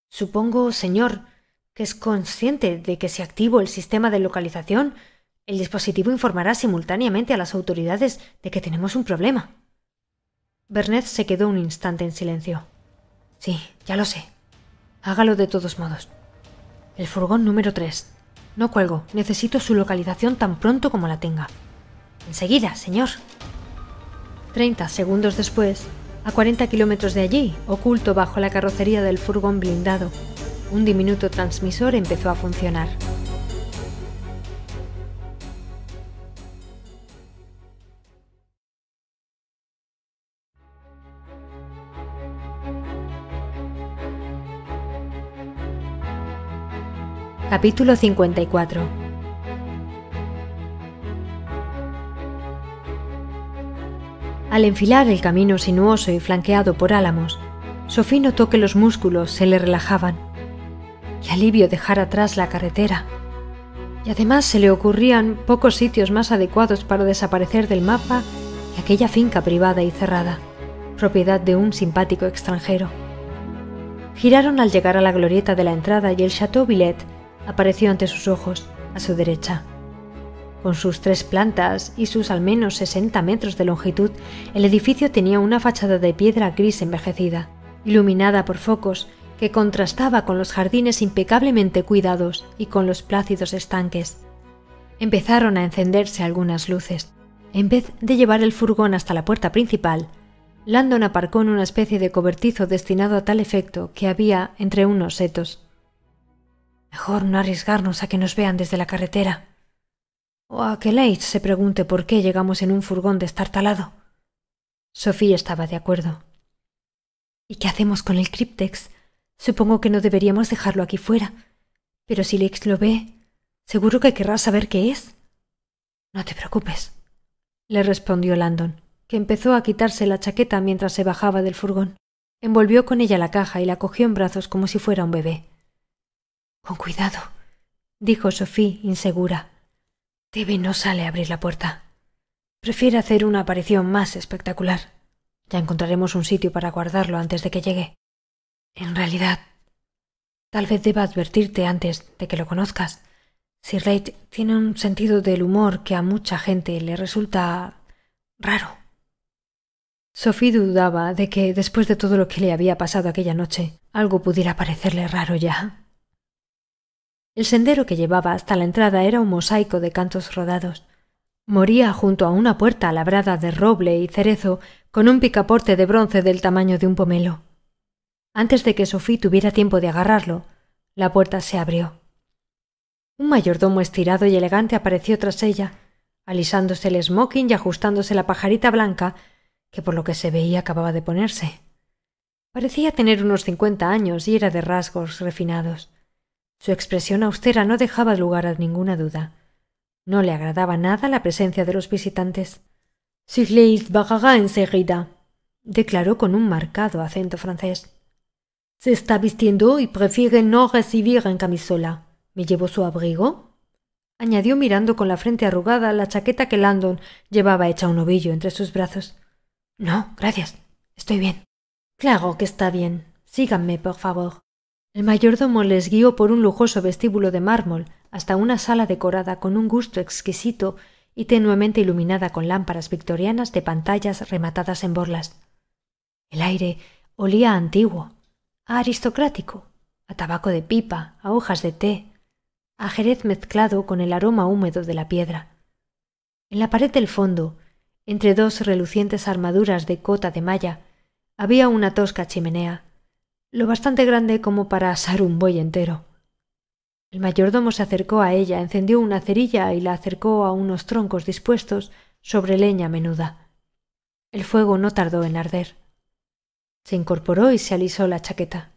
[SPEAKER 1] Supongo, señor, que es consciente de que si activo el sistema de localización, el dispositivo informará simultáneamente a las autoridades de que tenemos un problema. Bernet se quedó un instante en silencio. Sí, ya lo sé. Hágalo de todos modos. El furgón número 3. No cuelgo, necesito su localización tan pronto como la tenga. Enseguida, señor. Treinta segundos después, a 40 kilómetros de allí, oculto bajo la carrocería del furgón blindado, un diminuto transmisor empezó a funcionar. capítulo 54. Al enfilar el camino sinuoso y flanqueado por álamos, Sofía notó que los músculos se le relajaban. Qué alivio dejar atrás la carretera. Y además se le ocurrían pocos sitios más adecuados para desaparecer del mapa que aquella finca privada y cerrada, propiedad de un simpático extranjero. Giraron al llegar a la glorieta de la entrada y el Chateau Villette apareció ante sus ojos, a su derecha. Con sus tres plantas y sus al menos 60 metros de longitud, el edificio tenía una fachada de piedra gris envejecida, iluminada por focos que contrastaba con los jardines impecablemente cuidados y con los plácidos estanques. Empezaron a encenderse algunas luces. En vez de llevar el furgón hasta la puerta principal, Landon aparcó en una especie de cobertizo destinado a tal efecto que había entre unos setos. Mejor no arriesgarnos a que nos vean desde la carretera. O a que Leitch se pregunte por qué llegamos en un furgón destartalado. Sofía estaba de acuerdo. ¿Y qué hacemos con el cryptex? Supongo que no deberíamos dejarlo aquí fuera. Pero si Lex lo ve, seguro que querrá saber qué es. No te preocupes, le respondió Landon, que empezó a quitarse la chaqueta mientras se bajaba del furgón. Envolvió con ella la caja y la cogió en brazos como si fuera un bebé. Con cuidado, dijo Sophie, insegura. debe no sale a abrir la puerta. Prefiere hacer una aparición más espectacular. Ya encontraremos un sitio para guardarlo antes de que llegue. En realidad, tal vez deba advertirte antes de que lo conozcas. Sir Reid tiene un sentido del humor que a mucha gente le resulta raro. Sophie dudaba de que, después de todo lo que le había pasado aquella noche, algo pudiera parecerle raro ya. El sendero que llevaba hasta la entrada era un mosaico de cantos rodados. Moría junto a una puerta labrada de roble y cerezo con un picaporte de bronce del tamaño de un pomelo. Antes de que Sofía tuviera tiempo de agarrarlo, la puerta se abrió. Un mayordomo estirado y elegante apareció tras ella, alisándose el smoking y ajustándose la pajarita blanca que por lo que se veía acababa de ponerse. Parecía tener unos cincuenta años y era de rasgos refinados. Su expresión austera no dejaba lugar a ninguna duda. No le agradaba nada la presencia de los visitantes. Sigleis bajará enseguida, declaró con un marcado acento francés. Se está vistiendo y prefiere no recibir en camisola. ¿Me llevo su abrigo? añadió mirando con la frente arrugada la chaqueta que Landon llevaba hecha un ovillo entre sus brazos. No, gracias. Estoy bien. Claro que está bien. Síganme, por favor. El mayordomo les guió por un lujoso vestíbulo de mármol hasta una sala decorada con un gusto exquisito y tenuemente iluminada con lámparas victorianas de pantallas rematadas en borlas. El aire olía a antiguo, a aristocrático, a tabaco de pipa, a hojas de té, a jerez mezclado con el aroma húmedo de la piedra. En la pared del fondo, entre dos relucientes armaduras de cota de malla, había una tosca chimenea, lo bastante grande como para asar un buey entero. El mayordomo se acercó a ella, encendió una cerilla y la acercó a unos troncos dispuestos sobre leña menuda. El fuego no tardó en arder. Se incorporó y se alisó la chaqueta.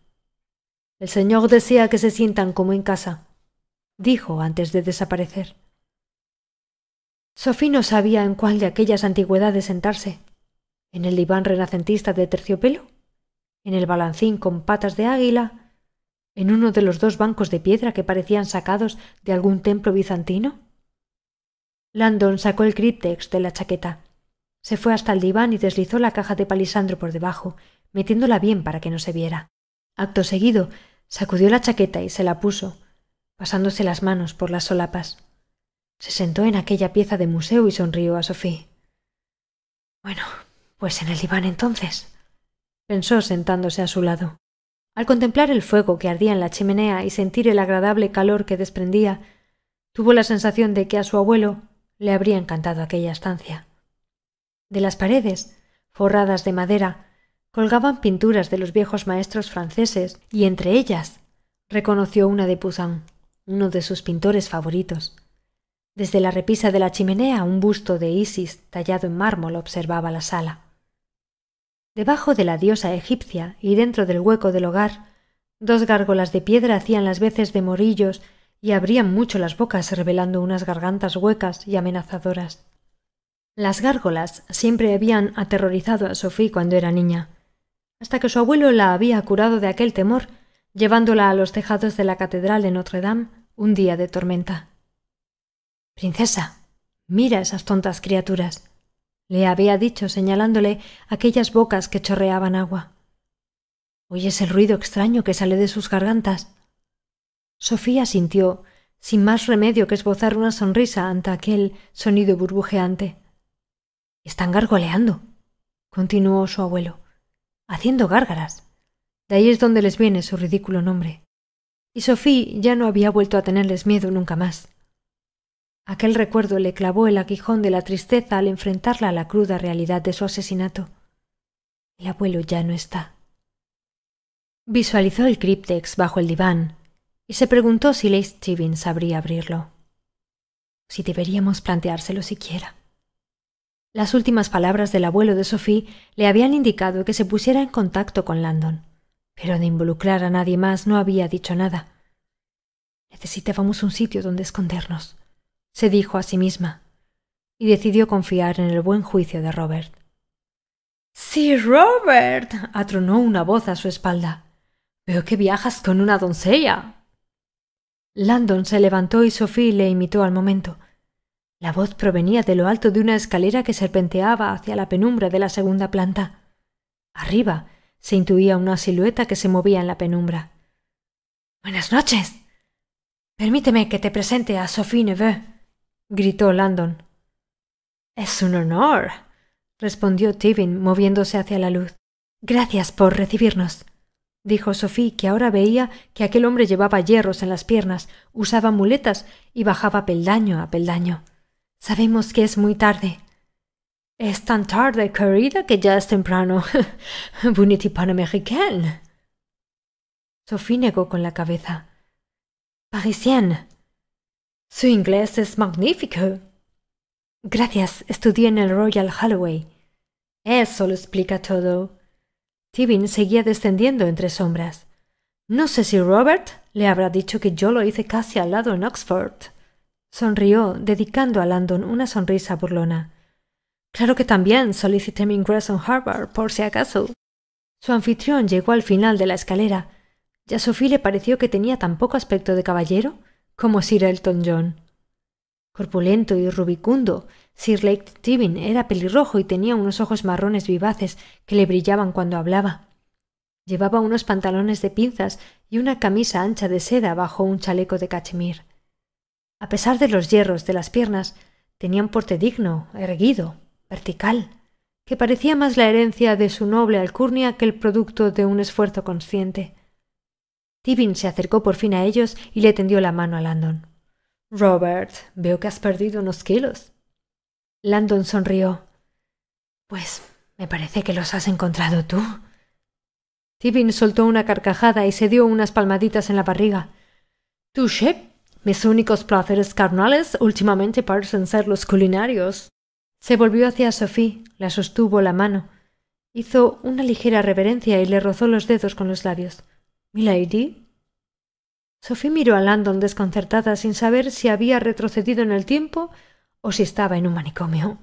[SPEAKER 1] El señor desea que se sientan como en casa, dijo antes de desaparecer. Sofía no sabía en cuál de aquellas antigüedades sentarse, en el diván renacentista de terciopelo en el balancín con patas de águila, en uno de los dos bancos de piedra que parecían sacados de algún templo bizantino? Landon sacó el críptex de la chaqueta. Se fue hasta el diván y deslizó la caja de palisandro por debajo, metiéndola bien para que no se viera. Acto seguido, sacudió la chaqueta y se la puso, pasándose las manos por las solapas. Se sentó en aquella pieza de museo y sonrió a Sofía. Bueno, pues en el diván entonces pensó sentándose a su lado. Al contemplar el fuego que ardía en la chimenea y sentir el agradable calor que desprendía, tuvo la sensación de que a su abuelo le habría encantado aquella estancia. De las paredes, forradas de madera, colgaban pinturas de los viejos maestros franceses y entre ellas reconoció una de Poussin, uno de sus pintores favoritos. Desde la repisa de la chimenea un busto de Isis tallado en mármol observaba la sala. Debajo de la diosa egipcia y dentro del hueco del hogar, dos gárgolas de piedra hacían las veces de morillos y abrían mucho las bocas revelando unas gargantas huecas y amenazadoras. Las gárgolas siempre habían aterrorizado a Sophie cuando era niña, hasta que su abuelo la había curado de aquel temor, llevándola a los tejados de la catedral de Notre Dame un día de tormenta. Princesa, mira esas tontas criaturas le había dicho señalándole aquellas bocas que chorreaban agua. ¿Oyes el ruido extraño que sale de sus gargantas? Sofía sintió, sin más remedio que esbozar una sonrisa ante aquel sonido burbujeante. Están gargoleando, continuó su abuelo, haciendo gárgaras. De ahí es donde les viene su ridículo nombre. Y Sofía ya no había vuelto a tenerles miedo nunca más. Aquel recuerdo le clavó el aguijón de la tristeza al enfrentarla a la cruda realidad de su asesinato. El abuelo ya no está. Visualizó el críptex bajo el diván y se preguntó si Lace Stevens sabría abrirlo. Si deberíamos planteárselo siquiera. Las últimas palabras del abuelo de Sophie le habían indicado que se pusiera en contacto con Landon, pero de involucrar a nadie más no había dicho nada. Necesitábamos un sitio donde escondernos se dijo a sí misma, y decidió confiar en el buen juicio de Robert. Sí, Robert. atronó una voz a su espalda. Veo que viajas con una doncella. Landon se levantó y Sophie le imitó al momento. La voz provenía de lo alto de una escalera que serpenteaba hacia la penumbra de la segunda planta. Arriba se intuía una silueta que se movía en la penumbra. Buenas noches. Permíteme que te presente a Sophie Neveu gritó Landon. Es un honor, respondió Tibin, moviéndose hacia la luz. Gracias por recibirnos dijo Sophie, que ahora veía que aquel hombre llevaba hierros en las piernas, usaba muletas y bajaba peldaño a peldaño. Sabemos que es muy tarde. Es tan tarde, querida, que ya es temprano. -Bonitipan panamericana. Sophie negó con la cabeza. Parisienne, su inglés es magnífico. Gracias, estudié en el Royal Holloway. Eso lo explica todo. Tibin seguía descendiendo entre sombras. No sé si Robert le habrá dicho que yo lo hice casi al lado en Oxford. Sonrió, dedicando a Landon una sonrisa burlona. Claro que también solicité mi ingreso en Harvard, por si acaso. Su anfitrión llegó al final de la escalera, Ya a Sophie le pareció que tenía tan poco aspecto de caballero como Sir Elton John. Corpulento y rubicundo, Sir Lake Stephen era pelirrojo y tenía unos ojos marrones vivaces que le brillaban cuando hablaba. Llevaba unos pantalones de pinzas y una camisa ancha de seda bajo un chaleco de cachemir. A pesar de los hierros de las piernas, tenía un porte digno, erguido, vertical, que parecía más la herencia de su noble alcurnia que el producto de un esfuerzo consciente. Tibin se acercó por fin a ellos y le tendió la mano a Landon. Robert, veo que has perdido unos kilos. Landon sonrió. Pues me parece que los has encontrado tú. Tibin soltó una carcajada y se dio unas palmaditas en la barriga. Touché. Mis únicos placeres carnales últimamente parecen ser los culinarios. Se volvió hacia Sophie, la sostuvo la mano, hizo una ligera reverencia y le rozó los dedos con los labios. Milady. Sophie miró a Landon desconcertada sin saber si había retrocedido en el tiempo o si estaba en un manicomio.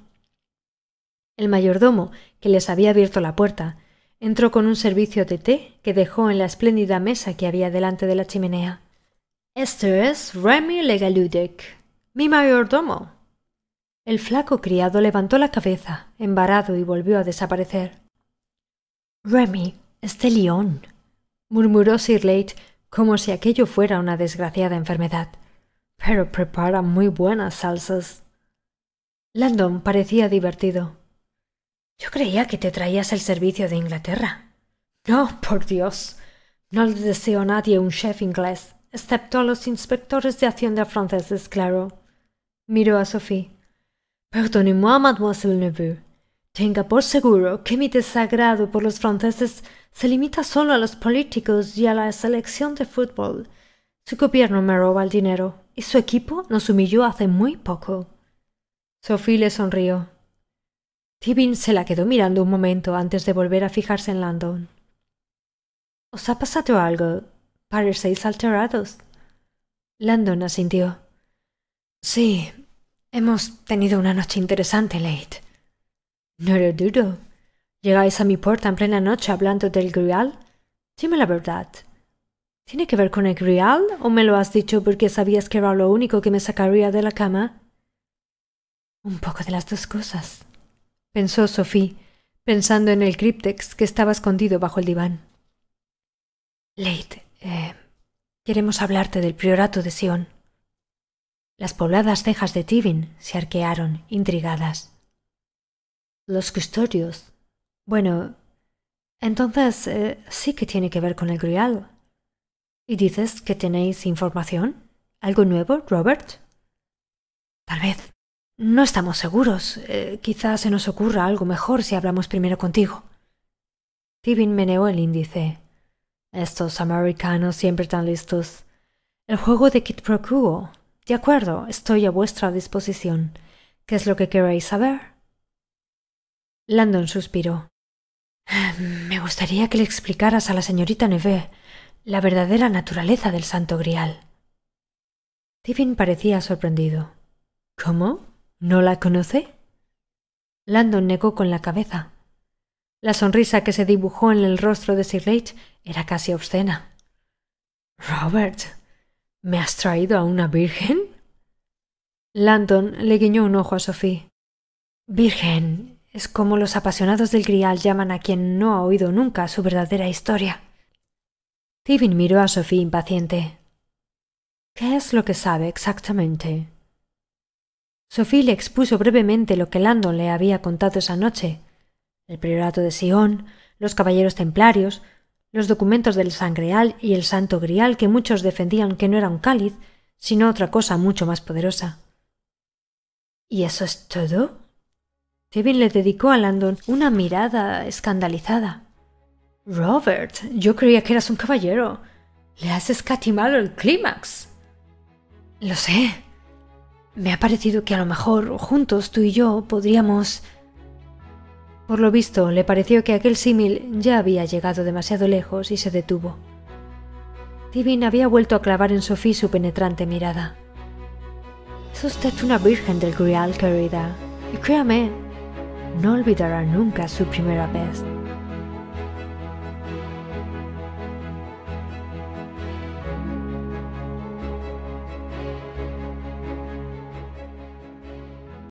[SPEAKER 1] El mayordomo, que les había abierto la puerta, entró con un servicio de té que dejó en la espléndida mesa que había delante de la chimenea. Este es Remy Legaludek, mi mayordomo. El flaco criado levantó la cabeza, embarado, y volvió a desaparecer. Remy, este león, murmuró Sir Late, como si aquello fuera una desgraciada enfermedad. Pero prepara muy buenas salsas. Landon parecía divertido. Yo creía que te traías el servicio de Inglaterra. No, por Dios. No le deseo a nadie un chef inglés, excepto a los inspectores de Hacienda franceses, claro. Miró a Sophie. perdonez moi mademoiselle Neveu, Tenga por seguro que mi desagrado por los franceses se limita solo a los políticos y a la selección de fútbol. Su gobierno me roba el dinero y su equipo nos humilló hace muy poco. Sophie le sonrió. Tibin se la quedó mirando un momento antes de volver a fijarse en Landon. ¿Os ha pasado algo? Parecéis alterados. Landon asintió. Sí, hemos tenido una noche interesante, Late. No lo dudo. Llegáis a mi puerta en plena noche hablando del grial. Dime la verdad. ¿Tiene que ver con el grial o me lo has dicho porque sabías que era lo único que me sacaría de la cama? Un poco de las dos cosas, pensó Sophie, pensando en el criptex que estaba escondido bajo el diván. Late, eh, queremos hablarte del priorato de Sion. Las pobladas cejas de Tivin se arquearon, intrigadas los custodios. Bueno, entonces eh, sí que tiene que ver con el grial. ¿Y dices que tenéis información? ¿Algo nuevo, Robert? Tal vez. No estamos seguros. Eh, quizás se nos ocurra algo mejor si hablamos primero contigo. Tibin meneó el índice. Estos americanos siempre tan listos. El juego de Kit Procuo. De acuerdo, estoy a vuestra disposición. ¿Qué es lo que queréis saber? Landon suspiró. Me gustaría que le explicaras a la señorita Neve la verdadera naturaleza del santo grial. Tiffin parecía sorprendido. ¿Cómo? ¿No la conoce? Landon negó con la cabeza. La sonrisa que se dibujó en el rostro de Sir Leitch era casi obscena. Robert, ¿me has traído a una virgen? Landon le guiñó un ojo a Sophie. Virgen, es como los apasionados del grial llaman a quien no ha oído nunca su verdadera historia. Stephen miró a Sophie impaciente. ¿Qué es lo que sabe exactamente? Sophie le expuso brevemente lo que Landon le había contado esa noche: el priorato de Sion, los caballeros templarios, los documentos del sangreal y el santo grial que muchos defendían que no era un cáliz, sino otra cosa mucho más poderosa. ¿Y eso es todo? Kevin le dedicó a Landon una mirada escandalizada. Robert, yo creía que eras un caballero. Le has escatimado el clímax. Lo sé. Me ha parecido que a lo mejor juntos tú y yo podríamos... Por lo visto, le pareció que aquel símil ya había llegado demasiado lejos y se detuvo. divin había vuelto a clavar en Sophie su penetrante mirada. Es usted una virgen del Grial, querida. Y créame, no olvidará nunca su primera vez.